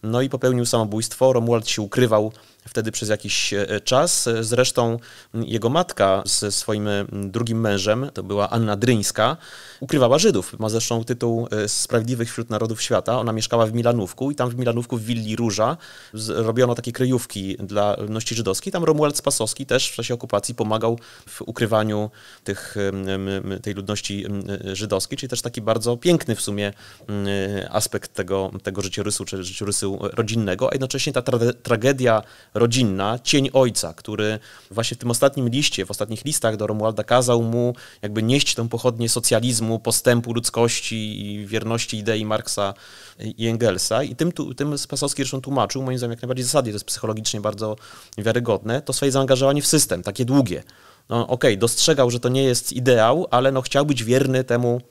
no i popełnił samobójstwo. Romuald się ukrywał wtedy przez jakiś e, e, czas. Zresztą jego matka ze swoim drugim mężem, to była Anna Dryńska, ukrywała Żydów. Ma zresztą tytuł Sprawiedliwych e, wśród Narodów Świata. Ona mieszkała w Milanówku i tam w Milanówku w Willi Róża robiono takie kryjówki dla ludności żydowskiej. Tam Romuald Spasowski też w czasie okupacji pomagał w ukrywaniu tych, tej ludności żydowskiej, czyli też taki bardzo piękny w sumie aspekt tego, tego życiorysu, czy życiorysu kryzysu rodzinnego, a jednocześnie ta tra tragedia rodzinna, cień ojca, który właśnie w tym ostatnim liście, w ostatnich listach do Romualda kazał mu jakby nieść tę pochodnię socjalizmu, postępu ludzkości i wierności idei Marksa i Engelsa. I tym, tu, tym Spasowski zresztą tłumaczył, moim zdaniem jak najbardziej zasadnie, to jest psychologicznie bardzo wiarygodne, to swoje zaangażowanie w system, takie długie. No okej, okay, dostrzegał, że to nie jest ideał, ale no chciał być wierny temu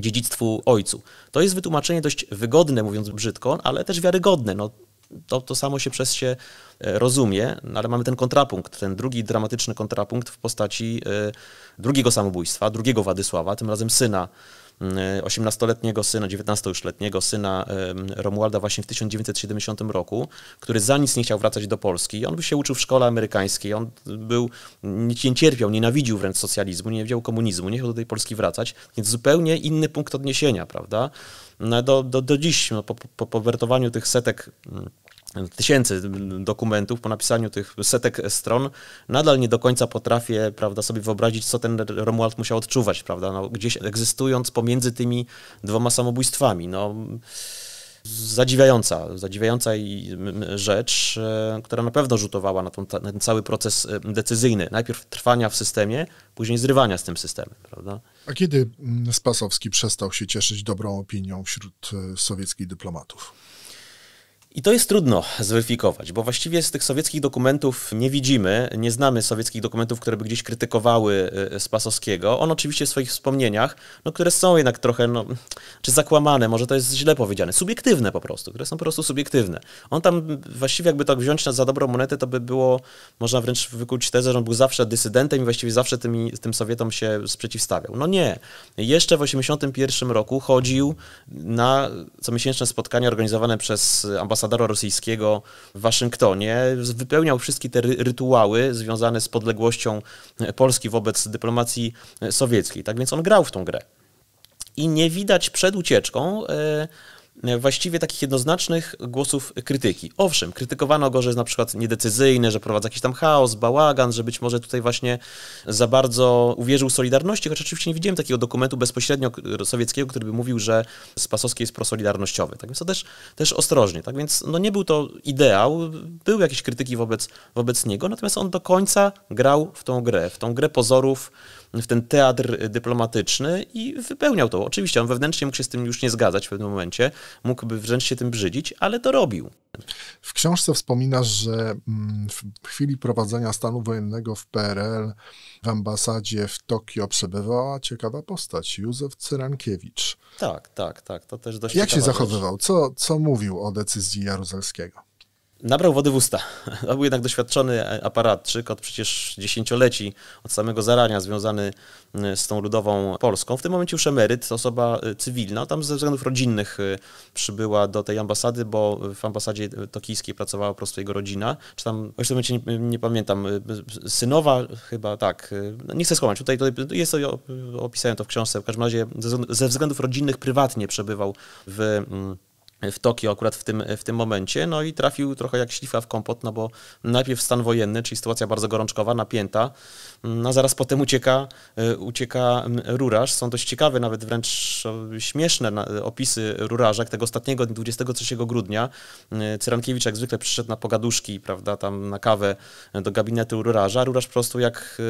dziedzictwu ojcu. To jest wytłumaczenie dość wygodne, mówiąc brzydko, ale też wiarygodne. No, to, to samo się przez się e, rozumie, no, ale mamy ten kontrapunkt, ten drugi dramatyczny kontrapunkt w postaci e, drugiego samobójstwa, drugiego Władysława, tym razem syna 18-letniego e, syna, 19 już letniego syna Romualda właśnie w 1970 roku, który za nic nie chciał wracać do Polski. On by się uczył w szkole amerykańskiej, on był, nie cierpiał, nienawidził wręcz socjalizmu, nie wiedział komunizmu, nie chciał do tej Polski wracać, więc zupełnie inny punkt odniesienia, prawda? No, do, do, do dziś, no, po, po, po wertowaniu tych setek mm, tysięcy dokumentów, po napisaniu tych setek stron, nadal nie do końca potrafię prawda, sobie wyobrazić, co ten Romuald musiał odczuwać, prawda, no, gdzieś egzystując pomiędzy tymi dwoma samobójstwami. No, zadziwiająca, zadziwiająca rzecz, e, która na pewno rzutowała na, tą, na ten cały proces e, decyzyjny. Najpierw trwania w systemie, później zrywania z tym systemem, prawda? A kiedy mm, Spasowski przestał się cieszyć dobrą opinią wśród e, sowieckich dyplomatów? I to jest trudno zweryfikować, bo właściwie z tych sowieckich dokumentów nie widzimy, nie znamy sowieckich dokumentów, które by gdzieś krytykowały y, Spasowskiego. On oczywiście w swoich wspomnieniach, no, które są jednak trochę, no, czy zakłamane, może to jest źle powiedziane, subiektywne po prostu, które są po prostu subiektywne. On tam właściwie jakby tak wziąć za dobrą monetę, to by było, można wręcz wykuć tezę, że on był zawsze dysydentem i właściwie zawsze tymi, tym Sowietom się sprzeciwstawiał. No nie. Jeszcze w 1981 roku chodził na comiesięczne spotkania organizowane przez ambasadę ambasadora rosyjskiego w Waszyngtonie, wypełniał wszystkie te rytuały związane z podległością e, Polski wobec dyplomacji e, sowieckiej. Tak więc on grał w tą grę. I nie widać przed ucieczką e, właściwie takich jednoznacznych głosów krytyki. Owszem, krytykowano go, że jest na przykład niedecyzyjny, że prowadzi jakiś tam chaos, bałagan, że być może tutaj właśnie za bardzo uwierzył Solidarności, choć oczywiście nie widziałem takiego dokumentu bezpośrednio sowieckiego, który by mówił, że Spasowski jest prosolidarnościowy. Tak więc to też, też ostrożnie. Tak więc no nie był to ideał, były jakieś krytyki wobec, wobec niego, natomiast on do końca grał w tą grę, w tą grę pozorów, w ten teatr dyplomatyczny i wypełniał to. Oczywiście on wewnętrznie mógł się z tym już nie zgadzać w pewnym momencie, mógłby wręcz się tym brzydzić, ale to robił. W książce wspominasz, że mm, w chwili prowadzenia stanu wojennego w PRL w ambasadzie w Tokio przebywała ciekawa postać, Józef Cyrankiewicz. Tak, tak, tak, to też dość Jak się zachowywał? Co, co mówił o decyzji Jaruzelskiego? nabrał wody w usta. To był jednak doświadczony e, aparatczyk, od przecież dziesięcioleci, od samego zarania związany mm, z tą ludową Polską. W tym momencie już emeryt, osoba e, cywilna, tam ze względów rodzinnych e, przybyła do tej ambasady, bo w ambasadzie tokijskiej pracowała po prostu jego rodzina, czy tam, o tym momencie nie, nie, pamiętam, synowa chyba, tak, no, nie chcę skłamać, tutaj, tutaj jest to, opisałem to w książce, w każdym razie ze względów rodzinnych prywatnie przebywał w mm, w Tokio akurat w tym, w tym momencie, no i trafił trochę jak śliwa w kompot, no bo najpierw stan wojenny, czyli sytuacja bardzo gorączkowa, napięta, mm, no zaraz potem ucieka, y, ucieka mm, rurarz. Są dość ciekawe, nawet wręcz śmieszne opisy rurarza. Tego ostatniego, 23 grudnia, y, Cyrankiewicz jak zwykle przyszedł na pogaduszki, prawda, tam na kawę y, do gabinetu rurarza. Rurarz po prostu jak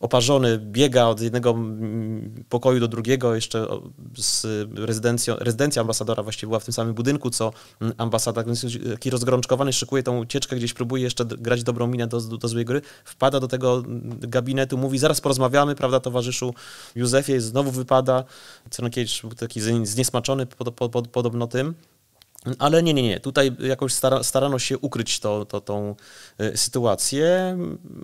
oparzony biega od jednego mm, pokoju do drugiego, jeszcze z rezydencją, rezydencja ambasadora właściwie była w tym samym budynku, języku, co mm, ambasada, więc e, taki rozgrączkowany, szykuje tą ucieczkę, gdzieś próbuje jeszcze grać dobrą minę do, do złej gry, wpada do tego mm, gabinetu, mówi zaraz porozmawiamy, prawda, towarzyszu Józefie, znowu wypada. Cernokiewicz był taki zniesmaczony pod, pod, pod, podobno tym. Ale nie, nie, nie. Tutaj jakoś starano się ukryć to, to, tą e, sytuację.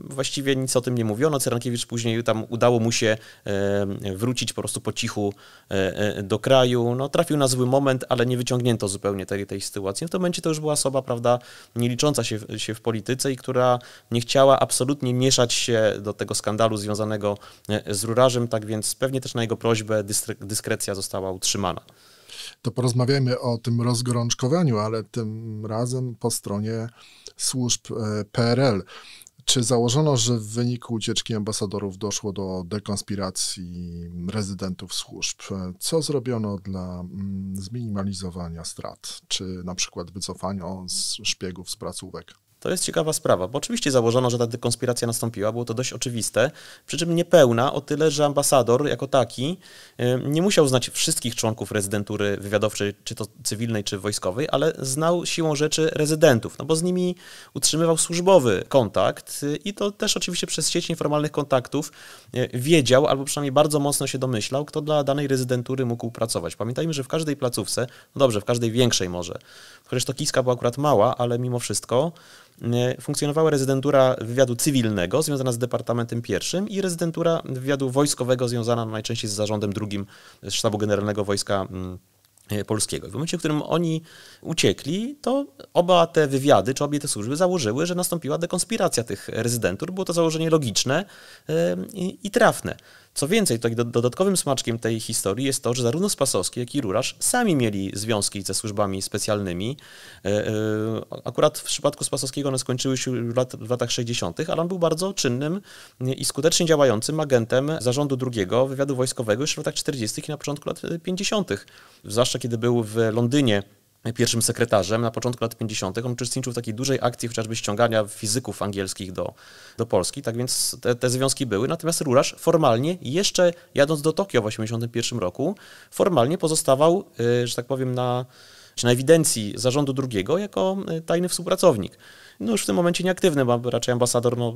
Właściwie nic o tym nie mówiono. Cerankiewicz później tam udało mu się e, wrócić po prostu po cichu e, do kraju. No, trafił na zły moment, ale nie wyciągnięto zupełnie tej, tej sytuacji. W tym momencie to już była osoba, prawda, nie licząca się, się w polityce i która nie chciała absolutnie mieszać się do tego skandalu związanego z rurarzem, tak więc pewnie też na jego prośbę dyskrecja została utrzymana to porozmawiajmy o tym rozgorączkowaniu, ale tym razem po stronie służb e, PRL. Czy założono, że w wyniku ucieczki ambasadorów doszło do dekonspiracji rezydentów służb? E, co zrobiono dla mm, zminimalizowania strat? Czy na przykład wycofania szpiegów z placówek? To jest ciekawa sprawa, bo oczywiście założono, że ta dekonspiracja nastąpiła, było to dość oczywiste, przy czym niepełna o tyle, że ambasador jako taki y, nie musiał znać wszystkich członków rezydentury wywiadowczej, czy to cywilnej, czy wojskowej, ale znał siłą rzeczy rezydentów, no bo z nimi utrzymywał służbowy kontakt y, i to też oczywiście przez sieć nieformalnych kontaktów y, wiedział, albo przynajmniej bardzo mocno się domyślał, kto dla danej rezydentury mógł pracować. Pamiętajmy, że w każdej placówce, no dobrze, w każdej większej może, chociaż to Kiska była akurat mała, ale mimo wszystko funkcjonowała rezydentura wywiadu cywilnego związana z Departamentem I i rezydentura wywiadu wojskowego związana najczęściej z zarządem drugim Sztabu Generalnego Wojska mm, e, polskiego. W momencie, w którym oni uciekli, to oba te wywiady, czy obie te służby założyły, że nastąpiła dekonspiracja tych rezydentur. Było to założenie logiczne e, i trafne. Co więcej, to dodatkowym smaczkiem tej historii jest to, że zarówno Spasowski, jak i Rurasz sami mieli związki ze służbami specjalnymi. E, e, akurat w przypadku Spasowskiego one skończyły się w latach 60., ale on był bardzo czynnym i skutecznie działającym agentem zarządu drugiego wywiadu wojskowego już w latach 40. i na początku lat 50., zwłaszcza kiedy był w Londynie pierwszym sekretarzem na początku lat 50. On uczestniczył w takiej dużej akcji chociażby ściągania fizyków angielskich do, do Polski, tak więc te, te związki były. Natomiast Rurasz formalnie, jeszcze jadąc do Tokio w 81 roku, formalnie pozostawał, y, że tak powiem, na, na ewidencji zarządu drugiego jako y, tajny współpracownik. No już w tym momencie nieaktywny, bo raczej ambasador no,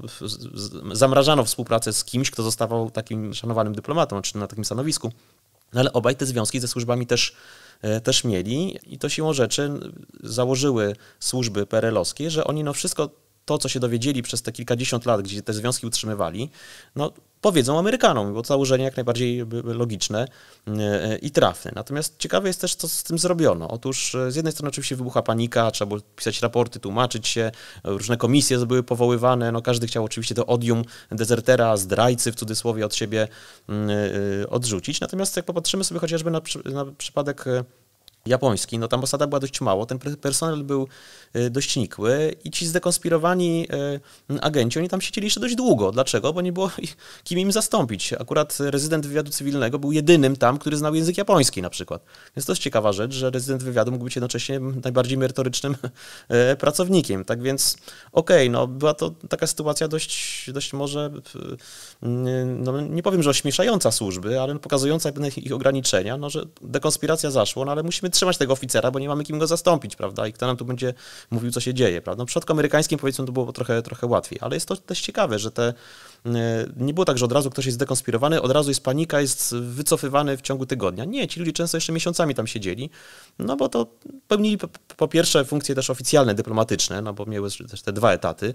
zamrażano współpracę z kimś, kto zostawał takim szanowanym dyplomatą, czy na takim stanowisku. No ale obaj te związki ze służbami też, e, też mieli i to siłą rzeczy założyły służby perelowskie, że oni no wszystko to, co się dowiedzieli przez te kilkadziesiąt lat, gdzie te związki utrzymywali, no powiedzą Amerykanom, bo założenie jak najbardziej logiczne e, e, i trafne. Natomiast ciekawe jest też, co z tym zrobiono. Otóż e, z jednej strony oczywiście wybucha panika, trzeba było pisać raporty, tłumaczyć się, różne komisje były powoływane, no każdy chciał oczywiście to odium dezertera, zdrajcy w cudzysłowie od siebie mm, odrzucić. Natomiast jak popatrzymy sobie chociażby na, na przypadek japoński, no tam osada była dość mało, ten personel był y, dość nikły i ci zdekonspirowani y, agenci, oni tam siedzieli jeszcze dość długo. Dlaczego? Bo nie było kim im zastąpić. Akurat rezydent wywiadu cywilnego był jedynym tam, który znał język japoński na przykład. Więc to jest ciekawa rzecz, że rezydent wywiadu mógł być jednocześnie najbardziej merytorycznym y, pracownikiem. Tak więc okej, okay, no była to taka sytuacja dość, dość może, no nie powiem, że ośmieszająca służby, ale pokazująca pewne ich ograniczenia, no że dekonspiracja zaszła, no ale musimy wytrzymać tego oficera, bo nie mamy kim go zastąpić, prawda? I kto nam tu będzie mówił, co się dzieje, prawda? No, w przypadku amerykańskim powiedzmy to było trochę, trochę łatwiej, ale jest to też ciekawe, że te E, nie było tak, że od razu ktoś jest dekonspirowany, od razu jest panika, jest wycofywany w ciągu tygodnia. Nie, ci ludzie często jeszcze miesiącami tam siedzieli, no bo to pełnili po, po pierwsze funkcje też oficjalne, dyplomatyczne, no bo miały też te dwa etaty.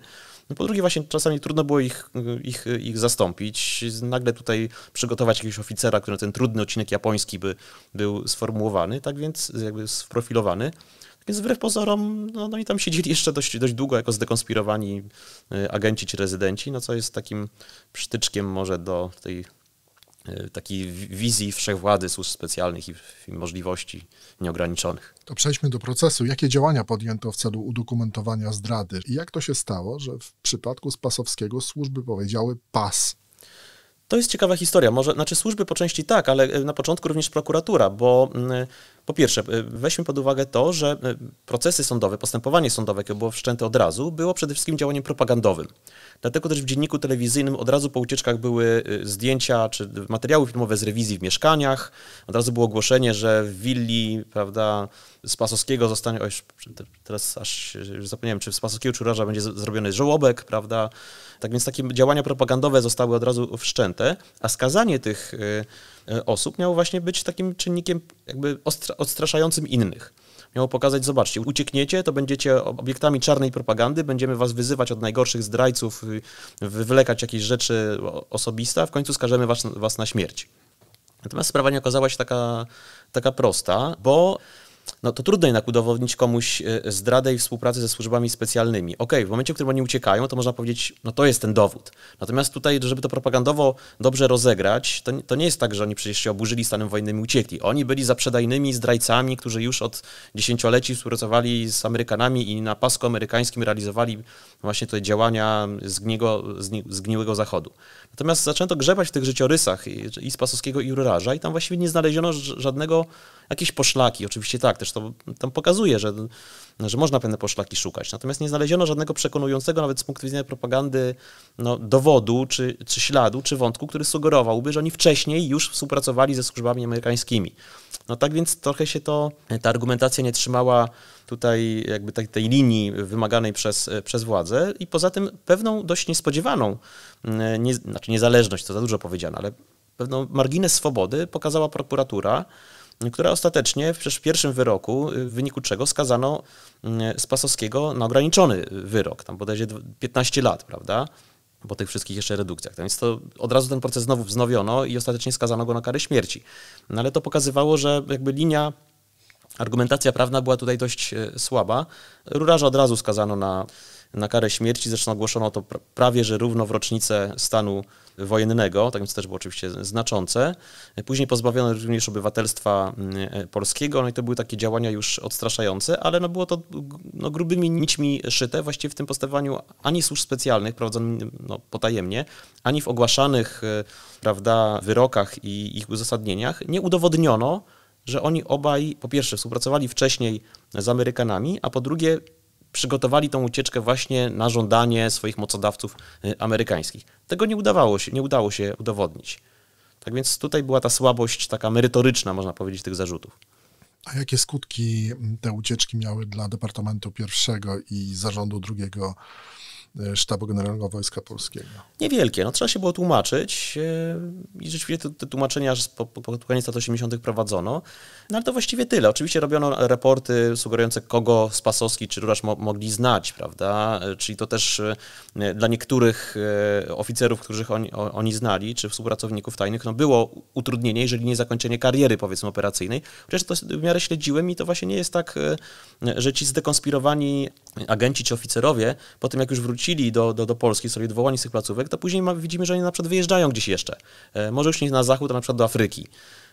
No po drugie właśnie czasami trudno było ich, ich, ich zastąpić. Nagle tutaj przygotować jakiegoś oficera, który ten trudny odcinek japoński by był sformułowany, tak więc jakby sprofilowany. Więc wbrew pozorom, no, no i tam siedzieli jeszcze dość, dość długo jako zdekonspirowani y, agenci czy rezydenci, no co jest takim przytyczkiem może do tej y, takiej wizji wszechwładzy służb specjalnych i możliwości nieograniczonych. To przejdźmy do procesu. Jakie działania podjęto w celu udokumentowania zdrady? I jak to się stało, że w przypadku Spasowskiego służby powiedziały pas? To jest ciekawa historia. Może, znaczy służby po części tak, ale e, na początku również prokuratura, bo mm, e, po pierwsze, e, weźmy pod uwagę to, że procesy sądowe, postępowanie sądowe, które było wszczęte od razu, było przede wszystkim działaniem propagandowym. Dlatego też w dzienniku telewizyjnym od razu po ucieczkach były y, zdjęcia czy materiały filmowe z rewizji w mieszkaniach. Od razu było ogłoszenie, że w willi, prawda, Spasowskiego zostanie, oj, teraz aż zapomniałem, czy z Spasowskiego czy Uraża będzie zrobiony żołobek, prawda. Tak więc takie działania propagandowe zostały od razu wszczęte, a skazanie tych y, y, osób miało właśnie być takim czynnikiem jakby odstraszającym innych miało pokazać, zobaczcie, uciekniecie, to będziecie obiektami czarnej propagandy, będziemy was wyzywać od najgorszych zdrajców, y, wywlekać jakieś rzeczy osobiste, a w końcu skażemy was, was na śmierć. Natomiast sprawa nie okazała się taka, taka prosta, bo no to trudno jednak udowodnić komuś e, zdradę i współpracę ze służbami specjalnymi. Okej, okay, w momencie, w którym oni uciekają, to można powiedzieć, no to jest ten dowód. Natomiast tutaj, żeby to propagandowo dobrze rozegrać, to, to nie jest tak, że oni przecież się oburzyli stanem wojennym i uciekli. Oni byli zaprzedajnymi zdrajcami, którzy już od dziesięcioleci współpracowali z Amerykanami i na pasku amerykańskim realizowali właśnie te działania zgniego, zgniłego zachodu. Natomiast zaczęto grzebać w tych życiorysach i, i Spasowskiego i Ruraża i tam właściwie nie znaleziono żadnego Jakieś poszlaki, oczywiście tak, też to tam pokazuje, że, że można pewne poszlaki szukać. Natomiast nie znaleziono żadnego przekonującego, nawet z punktu widzenia propagandy, no, dowodu, czy, czy śladu, czy wątku, który sugerowałby, że oni wcześniej już współpracowali ze służbami amerykańskimi. No tak więc trochę się to, ta argumentacja nie trzymała tutaj jakby tej, tej linii wymaganej przez, przez władzę i poza tym pewną dość niespodziewaną, mm, nie, znaczy niezależność, to za dużo powiedziane, ale pewną margines swobody pokazała prokuratura, która ostatecznie w pierwszym wyroku, w wyniku czego skazano mm, Spasowskiego na ograniczony wyrok, tam bodajże 15 lat, prawda? po tych wszystkich jeszcze redukcjach. No więc to od razu ten proces znowu wznowiono i ostatecznie skazano go na karę śmierci. No ale to pokazywało, że jakby linia, argumentacja prawna była tutaj dość e, słaba. Rurarza od razu skazano na na karę śmierci. Zresztą ogłoszono to prawie, że równo w rocznicę stanu wojennego, tak więc też było oczywiście znaczące. Później pozbawiono również obywatelstwa mm, e, polskiego, no i to były takie działania już odstraszające, ale no było to no, grubymi nićmi szyte właściwie w tym postawaniu ani służb specjalnych prowadzonych no, potajemnie, ani w ogłaszanych e, prawda, wyrokach i ich uzasadnieniach nie udowodniono, że oni obaj po pierwsze współpracowali wcześniej z Amerykanami, a po drugie przygotowali tą ucieczkę właśnie na żądanie swoich mocodawców y, amerykańskich. Tego nie, udawało się, nie udało się udowodnić. Tak więc tutaj była ta słabość taka merytoryczna, można powiedzieć, tych zarzutów. A jakie skutki mm, te ucieczki miały dla Departamentu I i Zarządu II E, Sztabu Generalnego Wojska Polskiego? Niewielkie. No, trzeba się było tłumaczyć e, i rzeczywiście te, te tłumaczenia po, po, po koniec lat 80. prowadzono, no ale to właściwie tyle. Oczywiście robiono raporty sugerujące, kogo Spasowski czy Rurasz mo, mogli znać, prawda? E, czyli to też dla niektórych oficerów, których oni, oni znali, czy współpracowników tajnych, no było utrudnienie, jeżeli nie zakończenie kariery, powiedzmy, operacyjnej. Chociaż to w miarę śledziłem i to właśnie nie jest tak, że ci zdekonspirowani agenci czy oficerowie, po tym jak już wrócili do, do, do Polski, są odwołani z tych placówek, to później widzimy, że oni na przykład wyjeżdżają gdzieś jeszcze. E, może już nie na zachód, a na przykład do Afryki.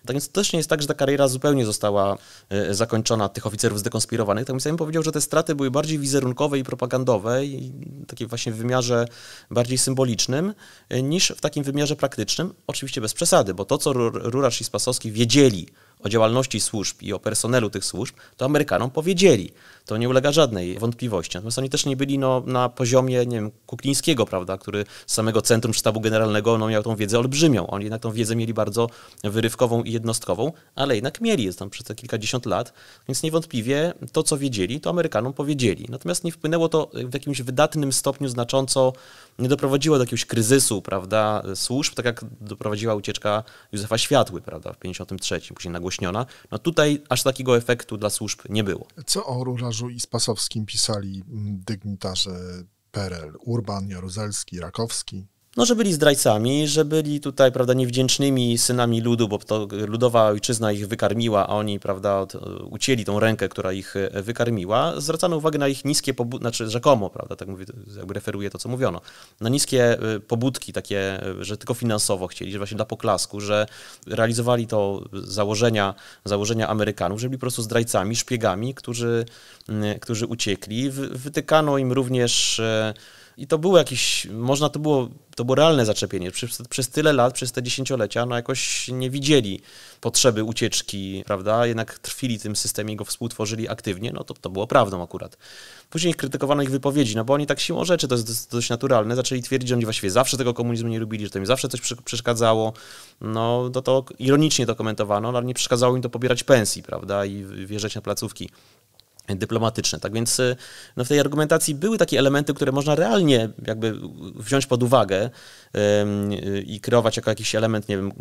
Tak więc to też nie jest tak, że ta kariera zupełnie została e, zakończona tych oficerów zdekonspirowanych. Tak bym powiedział, że te straty były bardziej wizerunkowe i propagandowe i takie właśnie w wymiarze bardziej symbolicznym e, niż w takim wymiarze praktycznym. Oczywiście bez przesady, bo to, co Ruracz i Spasowski wiedzieli o działalności służb i o personelu tych służb, to Amerykanom powiedzieli to nie ulega żadnej wątpliwości. Natomiast oni też nie byli no, na poziomie, nie wiem, Kuklińskiego, prawda, który z samego centrum sztabu generalnego no, miał tą wiedzę olbrzymią. Oni jednak tą wiedzę mieli bardzo wyrywkową i jednostkową, ale jednak mieli, jest tam przez te kilkadziesiąt lat, więc niewątpliwie to, co wiedzieli, to Amerykanom powiedzieli. Natomiast nie wpłynęło to w jakimś wydatnym stopniu znacząco, nie doprowadziło do jakiegoś kryzysu, prawda, służb, tak jak doprowadziła ucieczka Józefa Światły, prawda, w 53, później nagłośniona. No tutaj aż takiego efektu dla służb nie było. Co o rurach Kolarzu i Spasowskim pisali mm, dygnitarze PRL, Urban, Jaruzelski, Rakowski no, że byli zdrajcami, że byli tutaj, prawda, niewdzięcznymi synami ludu, bo to ludowa ojczyzna ich wykarmiła, a oni, prawda, e, ucięli tą rękę, która ich e, wykarmiła. Zwracano uwagę na ich niskie, pobudki, znaczy rzekomo, prawda, tak mówię, jakby referuję to, co mówiono, na niskie e, pobudki takie, że tylko finansowo chcieli, że właśnie dla poklasku, że realizowali to założenia, założenia Amerykanów, że byli po prostu zdrajcami, szpiegami, którzy, którzy uciekli. Wytykano im również i to było jakieś, można to było, to było realne zaczepienie. Przez, przez tyle lat, przez te dziesięciolecia, no jakoś nie widzieli potrzeby ucieczki, prawda? Jednak trwili tym systemie i go współtworzyli aktywnie, no to, to było prawdą akurat. Później krytykowano ich wypowiedzi, no bo oni tak siłą rzeczy, to jest dość, naturalne, zaczęli twierdzić, że oni właściwie zawsze tego komunizmu nie lubili, że to im zawsze coś przeszkadzało. No to, to ironicznie to komentowano, no, ale nie przeszkadzało im to pobierać pensji, prawda? I wjeżdżać na placówki dyplomatyczne. Tak więc y, no w tej argumentacji były takie elementy, które można realnie jakby wziąć pod uwagę y, i kreować jako jakiś element, nie wiem,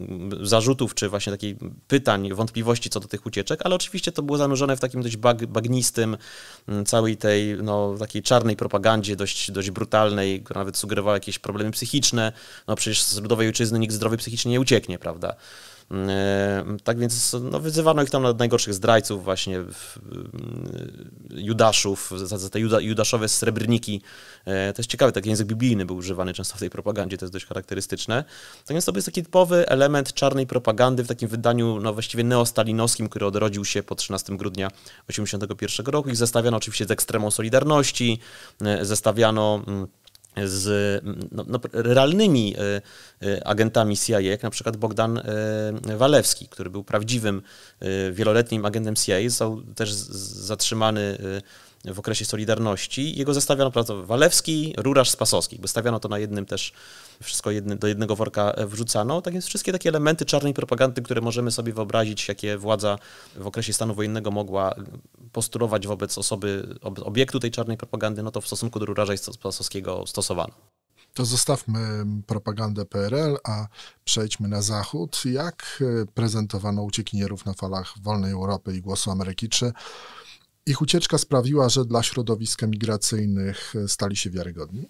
zarzutów, czy właśnie takich pytań, wątpliwości co do tych ucieczek, ale oczywiście to było zanurzone w takim dość bag, bagnistym mm, całej tej, no, takiej czarnej propagandzie, dość, dość brutalnej, która nawet sugerowała jakieś problemy psychiczne. No przecież z ludowej ojczyzny nikt zdrowy psychicznie nie ucieknie, prawda? E, tak więc no, wyzywano ich tam na najgorszych zdrajców, właśnie y, Judaszów, za, za te juda, Judaszowe srebrniki. E, to jest ciekawe, taki język biblijny był używany często w tej propagandzie, to jest dość charakterystyczne. Tak więc to jest taki typowy element czarnej propagandy w takim wydaniu no, właściwie neostalinowskim, który odrodził się po 13 grudnia 1981 roku. Ich zestawiano oczywiście z ekstremą Solidarności, e, zestawiano mm, z no, no, realnymi e, e, agentami CIA, jak na przykład Bogdan e, Walewski, który był prawdziwym wieloletnim agentem CIA, został też zatrzymany w okresie Solidarności. Jego zestawiano prawdopodobnie Walewski, Rurasz z bo stawiano to na jednym też, wszystko do jednego worka e, wrzucano. Tak więc wszystkie takie elementy czarnej propagandy, które możemy sobie wyobrazić, jakie władza w okresie stanu wojennego mogła postulować wobec osoby, obiektu tej czarnej propagandy, no to w stosunku do Ruraża i Pasowskiego stosowano. To zostawmy propagandę PRL, a przejdźmy na Zachód. Jak e, prezentowano uciekinierów na falach wolnej Europy i głosu Ameryki? Czy ich ucieczka sprawiła, że dla środowisk emigracyjnych e, stali się wiarygodni?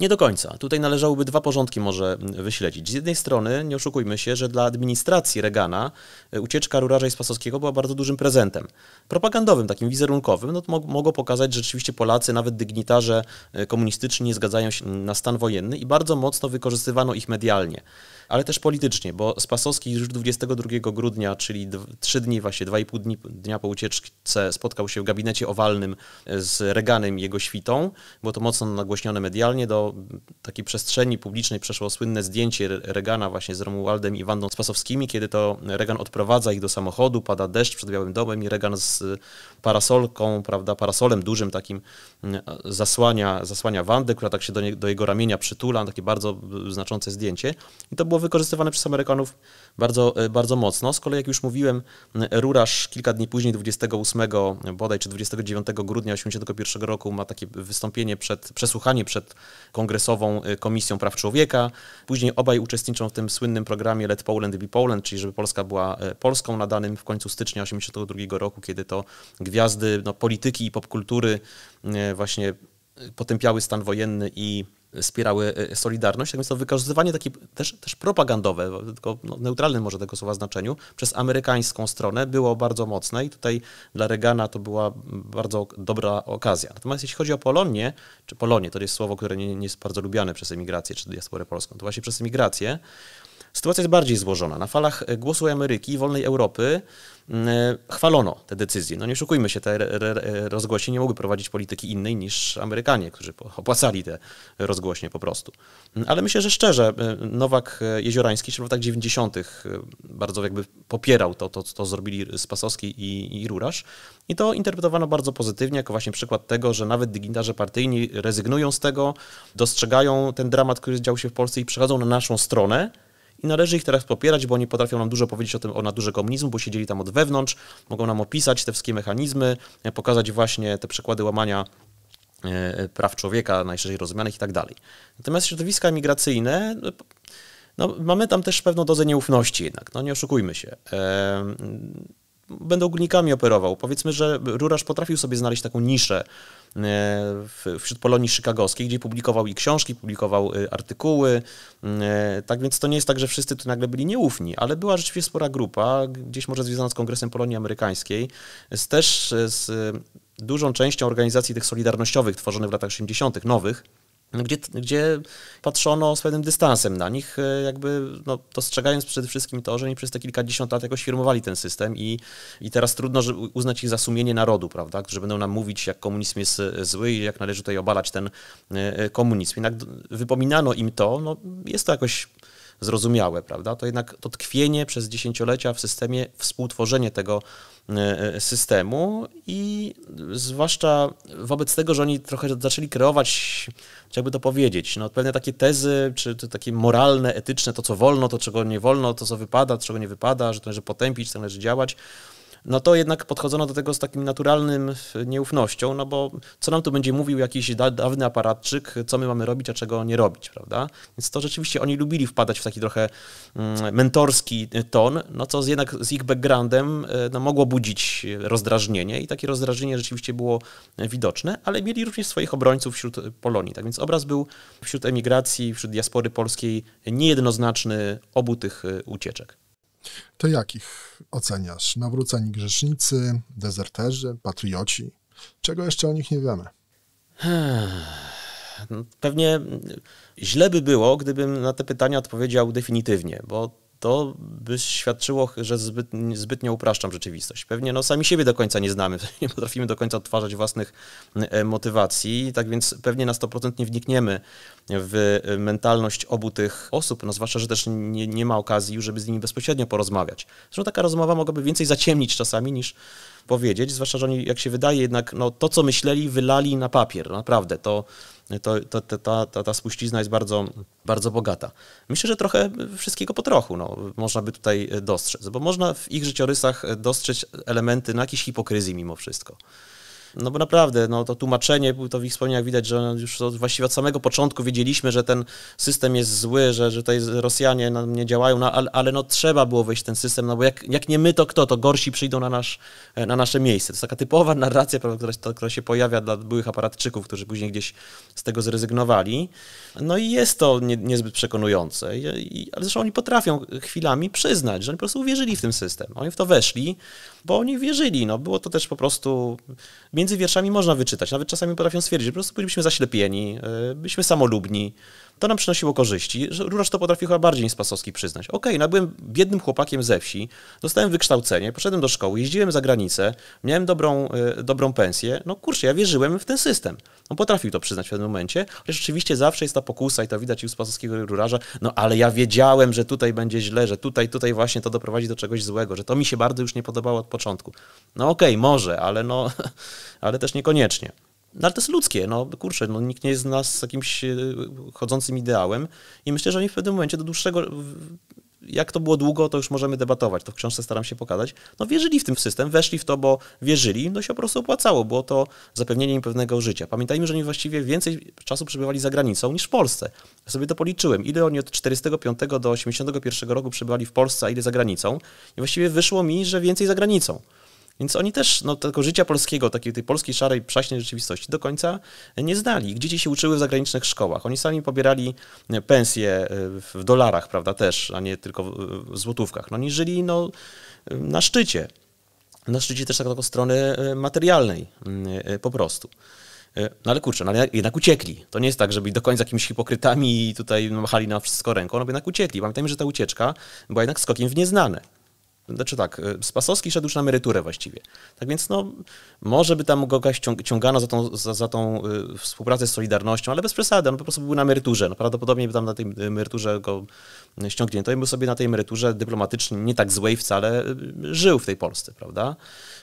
Nie do końca. Tutaj należałoby dwa porządki może wyśledzić. Z jednej strony, nie oszukujmy się, że dla administracji Regana e, ucieczka rurarza i Spasowskiego była bardzo dużym prezentem. Propagandowym, takim wizerunkowym. No to mogło pokazać, że rzeczywiście Polacy, nawet dygnitarze komunistyczni nie zgadzają się na stan wojenny i bardzo mocno wykorzystywano ich medialnie ale też politycznie, bo Spasowski już 22 grudnia, czyli trzy dni, właśnie dwa i pół dni, dnia po ucieczce, spotkał się w gabinecie owalnym z Reganem i jego świtą. Było to mocno nagłośnione medialnie. Do takiej przestrzeni publicznej przeszło słynne zdjęcie Regana właśnie z Romualdem i Wandą Spasowskimi, kiedy to Regan odprowadza ich do samochodu, pada deszcz przed Białym Domem i Regan z parasolką, prawda, parasolem dużym takim mm, zasłania, zasłania Wandę, która tak się do, nie, do jego ramienia przytula, takie bardzo y, znaczące zdjęcie. I to było wykorzystywane przez Amerykanów bardzo, e, bardzo mocno. Z kolei, jak już mówiłem, Rurasz kilka dni później, 28 bodaj czy 29 grudnia 1981 roku ma takie wystąpienie, przed, przesłuchanie przed Kongresową e, Komisją Praw Człowieka. Później obaj uczestniczą w tym słynnym programie Let Poland be Poland, czyli żeby Polska była e, Polską nadanym w końcu stycznia 1982 roku, kiedy to gwiazdy no, polityki i popkultury właśnie potępiały stan wojenny i wspierały e, Solidarność. Tak więc to wykorzystywanie takie też, też propagandowe, tylko no, neutralnym może tego słowa znaczeniu, przez amerykańską stronę było bardzo mocne i tutaj dla Reagana to była bardzo dobra okazja. Natomiast jeśli chodzi o Polonię, czy Polonię, to jest słowo, które nie, nie jest bardzo lubiane przez emigrację, czy diasporę polską, to właśnie przez emigrację, Sytuacja jest bardziej złożona. Na falach głosu Ameryki i wolnej Europy mm, e, chwalono te decyzje. No nie oszukujmy się, te rozgłośnie nie mogły prowadzić polityki innej niż Amerykanie, którzy opłacali te rozgłośnie po prostu. Mm, ale myślę, że szczerze e, Nowak e, Jeziorański w latach 90. bardzo jakby popierał to, to co zrobili Spasowski i, i Rurasz. I to interpretowano bardzo pozytywnie, jako właśnie przykład tego, że nawet dygnitarze partyjni rezygnują z tego, dostrzegają ten dramat, który dział się w Polsce i przychodzą na naszą stronę, i należy ich teraz popierać, bo oni potrafią nam dużo powiedzieć o tym, o naturze komunizmu, bo siedzieli tam od wewnątrz, mogą nam opisać te wszystkie mechanizmy, e, pokazać właśnie te przykłady łamania e, e, praw człowieka, najszerzej rozumianych i tak dalej. Natomiast środowiska migracyjne, no, no, mamy tam też pewną dozę nieufności jednak, no nie oszukujmy się będę ogólnikami operował. Powiedzmy, że Rurasz potrafił sobie znaleźć taką niszę e, w, wśród Polonii Chicagowskiej, gdzie publikował i książki, publikował e, artykuły. E, tak więc to nie jest tak, że wszyscy tu nagle byli nieufni, ale była rzeczywiście spora grupa, gdzieś może związana z Kongresem Polonii Amerykańskiej, z, też z dużą częścią organizacji tych solidarnościowych tworzonych w latach 80., nowych gdzie, gdzie patrzono z pewnym dystansem na nich, e, jakby no, dostrzegając przede wszystkim to, że oni przez te kilkadziesiąt lat jakoś firmowali ten system i, i teraz trudno że uznać ich za sumienie narodu, prawda, którzy będą nam mówić, jak komunizm jest e, zły i jak należy tutaj obalać ten e, komunizm. Jednak wypominano im to, no, jest to jakoś zrozumiałe, prawda, to jednak to tkwienie przez dziesięciolecia w systemie, współtworzenie tego E, e, systemu i zwłaszcza wobec tego, że oni trochę zaczęli kreować, jakby to powiedzieć, no, pewne takie tezy, czy, czy takie moralne, etyczne, to co wolno, to czego nie wolno, to co wypada, to czego nie wypada, że to należy potępić, to należy działać no to jednak podchodzono do tego z takim naturalnym e, nieufnością, no bo co nam tu będzie mówił jakiś da dawny aparatczyk, co my mamy robić, a czego nie robić, prawda? Więc to rzeczywiście oni lubili wpadać w taki trochę mm, mentorski e, ton, no co z, jednak z ich backgroundem e, no, mogło budzić rozdrażnienie i takie rozdrażnienie rzeczywiście było widoczne, ale mieli również swoich obrońców wśród Polonii. Tak więc obraz był wśród emigracji, wśród diaspory polskiej niejednoznaczny obu tych ucieczek. To jakich oceniasz? Nawróceni grzesznicy, dezerterzy, patrioci? Czego jeszcze o nich nie wiemy? Hmm. No, pewnie źle by było, gdybym na te pytania odpowiedział definitywnie, bo to by świadczyło, że zbyt, zbytnio upraszczam rzeczywistość. Pewnie no, sami siebie do końca nie znamy, nie potrafimy do końca odtwarzać własnych e, motywacji, tak więc pewnie na 100% nie wnikniemy w e, mentalność obu tych osób, no zwłaszcza, że też nie, nie ma okazji, żeby z nimi bezpośrednio porozmawiać. Zresztą taka rozmowa mogłaby więcej zaciemnić czasami niż powiedzieć, zwłaszcza, że oni, jak się wydaje, jednak no, to, co myśleli, wylali na papier, naprawdę, to to, to, to, ta, ta, ta spuścizna jest bardzo, bardzo bogata. Myślę, że trochę wszystkiego po trochu no, można by tutaj e, dostrzec, bo można w ich życiorysach e, dostrzec elementy na jakiejś hipokryzji mimo wszystko. No bo naprawdę, no to tłumaczenie, to w ich wspomnieniach widać, że już właściwie od samego początku wiedzieliśmy, że ten system jest zły, że, że tutaj Rosjanie nam nie działają, no, ale, ale no trzeba było wejść w ten system, no bo jak, jak nie my, to kto? To gorsi przyjdą na, nasz, e, na nasze miejsce. To jest taka typowa narracja, prawda, która, która się pojawia dla byłych aparatczyków, którzy później gdzieś z tego zrezygnowali. No i jest to nie, niezbyt przekonujące. I, i, ale zresztą oni potrafią chwilami przyznać, że oni po prostu uwierzyli w ten system. Oni w to weszli bo oni wierzyli. No, było to też po prostu. Między wierszami można wyczytać. Nawet czasami potrafią stwierdzić, że po prostu byliśmy zaślepieni, e, byliśmy samolubni to nam przynosiło korzyści. Rurasz to potrafi chyba bardziej niż Spasowski przyznać. Okej, okay, no ja byłem biednym chłopakiem ze wsi, dostałem wykształcenie, poszedłem do szkoły, jeździłem za granicę, miałem dobrą, e, dobrą pensję. No kurczę, ja wierzyłem w ten system. On potrafił to przyznać w pewnym momencie, Ale rzeczywiście zawsze jest ta pokusa i to widać i u Spasowskiego rurarza, no ale ja wiedziałem, że tutaj będzie źle, że tutaj, tutaj właśnie to doprowadzi do czegoś złego, że to mi się bardzo już nie podobało od początku. No okej, okay, może, ale no, ale też niekoniecznie. No ale to jest ludzkie, no kurczę, no, nikt nie jest z nas jakimś e, chodzącym ideałem i myślę, że oni w pewnym momencie do dłuższego, jak to było długo, to już możemy debatować, to w książce staram się pokazać, no wierzyli w ten system, weszli w to, bo wierzyli, no się po prostu opłacało, było to zapewnienie im pewnego życia. Pamiętajmy, że oni właściwie więcej czasu przebywali za granicą niż w Polsce. Ja sobie to policzyłem, ile oni od 45 do 81 roku przebywali w Polsce, a ile za granicą i właściwie wyszło mi, że więcej za granicą. Więc oni też no, tego życia polskiego, takiej tej polskiej szarej, prześnej rzeczywistości do końca nie znali. Dzieci się uczyły w zagranicznych szkołach. Oni sami pobierali e, pensje e, w dolarach, prawda, też, a nie tylko w złotówkach. No, oni żyli no, na szczycie. Na szczycie też tak taką strony e, materialnej mm, po prostu. No ale kurczę, no ale jednak uciekli. To nie jest tak, żeby do końca jakimiś hipokrytami i tutaj machali na wszystko ręką, no bo jednak uciekli. Pamiętajmy, że ta ucieczka była jednak skokiem w nieznane. Znaczy tak, y, Spasowski szedł już na emeryturę właściwie. Tak więc no, może by tam go ciągano za tą, za, za tą y, współpracę z Solidarnością, ale bez przesady, on po prostu był na emeryturze. No, prawdopodobnie by tam na tej emeryturze go y, ściągnięto i by sobie na tej emeryturze dyplomatycznej, nie tak złej wcale, żył w tej Polsce, prawda?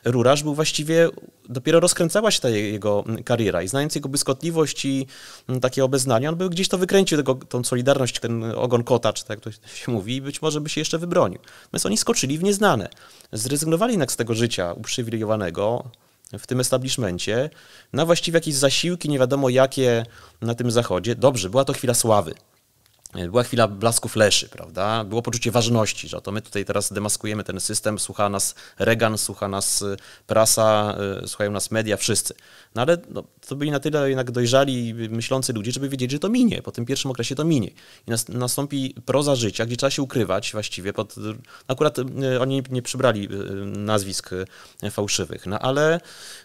Ruraż był właściwie, dopiero rozkręcała się ta jego kariera i znając jego błyskotliwość i mm, takie obeznanie, on by gdzieś to wykręcił, tego, tą solidarność, ten ogon kota, czy tak to się mówi, i być może by się jeszcze wybronił. Natomiast oni skoczyli w nieznane. Zrezygnowali jednak z tego życia uprzywilejowanego, w tym establishmencie, na właściwie jakieś zasiłki, nie wiadomo jakie na tym zachodzie. Dobrze, była to chwila sławy była chwila blasku fleszy, prawda? Było poczucie ważności, że to my tutaj teraz demaskujemy ten system, słucha nas Reagan, słucha nas y, prasa, y, słuchają nas media, wszyscy. No ale no, to byli na tyle jednak dojrzali, myślący ludzie, żeby wiedzieć, że to minie, po tym pierwszym okresie to minie. I nastąpi proza życia, gdzie trzeba się ukrywać właściwie. Pod, akurat y, oni nie przybrali nazwisk fałszywych, no ale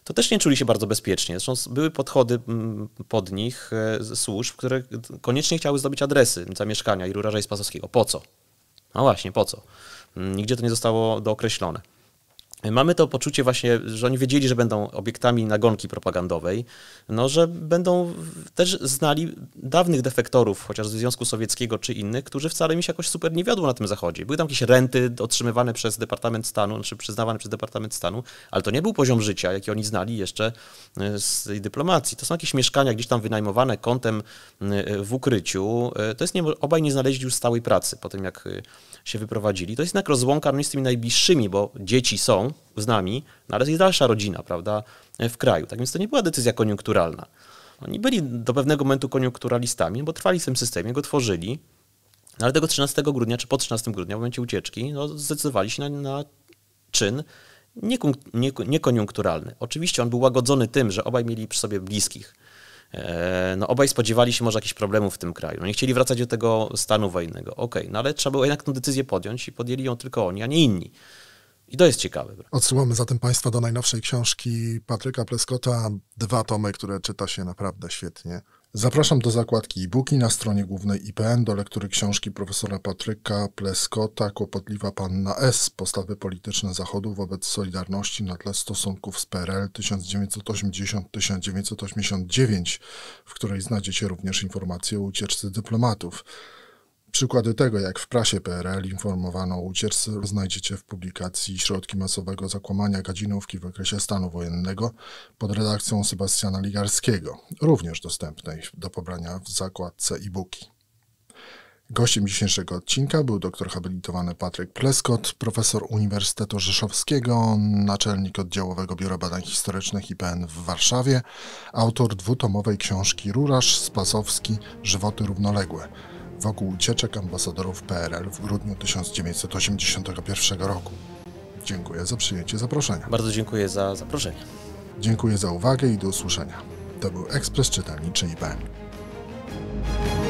to też nie czuli się bardzo bezpiecznie. Zresztą były podchody mm, pod nich służb, które koniecznie chciały zdobyć adresy zamieszkania i rurarza i Spasowskiego. Po co? No właśnie, po co? Nigdzie to nie zostało dookreślone mamy to poczucie właśnie, że oni wiedzieli, że będą obiektami nagonki propagandowej, no, że będą też znali dawnych defektorów, chociaż z Związku Sowieckiego czy innych, którzy wcale mi się jakoś super nie wiodło na tym Zachodzie. Były tam jakieś renty otrzymywane przez Departament Stanu, czy znaczy przyznawane przez Departament Stanu, ale to nie był poziom życia, jaki oni znali jeszcze e, z tej dyplomacji. To są jakieś mieszkania gdzieś tam wynajmowane kątem e, w ukryciu. E, to jest, nie, obaj nie znaleźli już stałej pracy po tym, jak się wyprowadzili. To jest jednak rozłąka no, z tymi najbliższymi, bo dzieci są, z nami, no ale jest dalsza rodzina, prawda, w kraju. Tak więc to nie była decyzja koniunkturalna. Oni byli do pewnego momentu koniunkturalistami, bo trwali w tym systemie, go tworzyli, no ale tego 13 grudnia, czy po 13 grudnia, w momencie ucieczki, no, zdecydowali się na, na czyn niekoniunkturalny. Oczywiście on był łagodzony tym, że obaj mieli przy sobie bliskich. E, no, obaj spodziewali się może jakichś problemów w tym kraju. No, nie chcieli wracać do tego stanu wojennego. Okej, okay, no ale trzeba było jednak tę decyzję podjąć i podjęli ją tylko oni, a nie inni. I to jest ciekawe. Odsyłamy zatem Państwa do najnowszej książki Patryka Pleskota, dwa tomy, które czyta się naprawdę świetnie. Zapraszam do zakładki e-booki na stronie głównej IPN do lektury książki profesora Patryka Pleskota Kłopotliwa Panna S. Postawy polityczne Zachodu wobec Solidarności na tle stosunków z PRL 1980-1989, w której znajdziecie również informacje o ucieczce dyplomatów. Przykłady tego, jak w prasie PRL informowano o ucieczce, znajdziecie w publikacji Środki masowego zakłamania Gadzinówki w okresie stanu wojennego pod redakcją Sebastiana Ligarskiego, również dostępnej do pobrania w zakładce e-booki. Gościem dzisiejszego odcinka był doktor habilitowany Patryk Pleskot, profesor Uniwersytetu Rzeszowskiego, naczelnik oddziałowego Biura Badań Historycznych IPN w Warszawie, autor dwutomowej książki Ruraż Spasowski Żywoty równoległe – wokół ucieczek ambasadorów PRL w grudniu 1981 roku. Dziękuję za przyjęcie zaproszenia. Bardzo dziękuję za zaproszenie. Dziękuję za uwagę i do usłyszenia. To był Ekspres Czytelniczy IPN.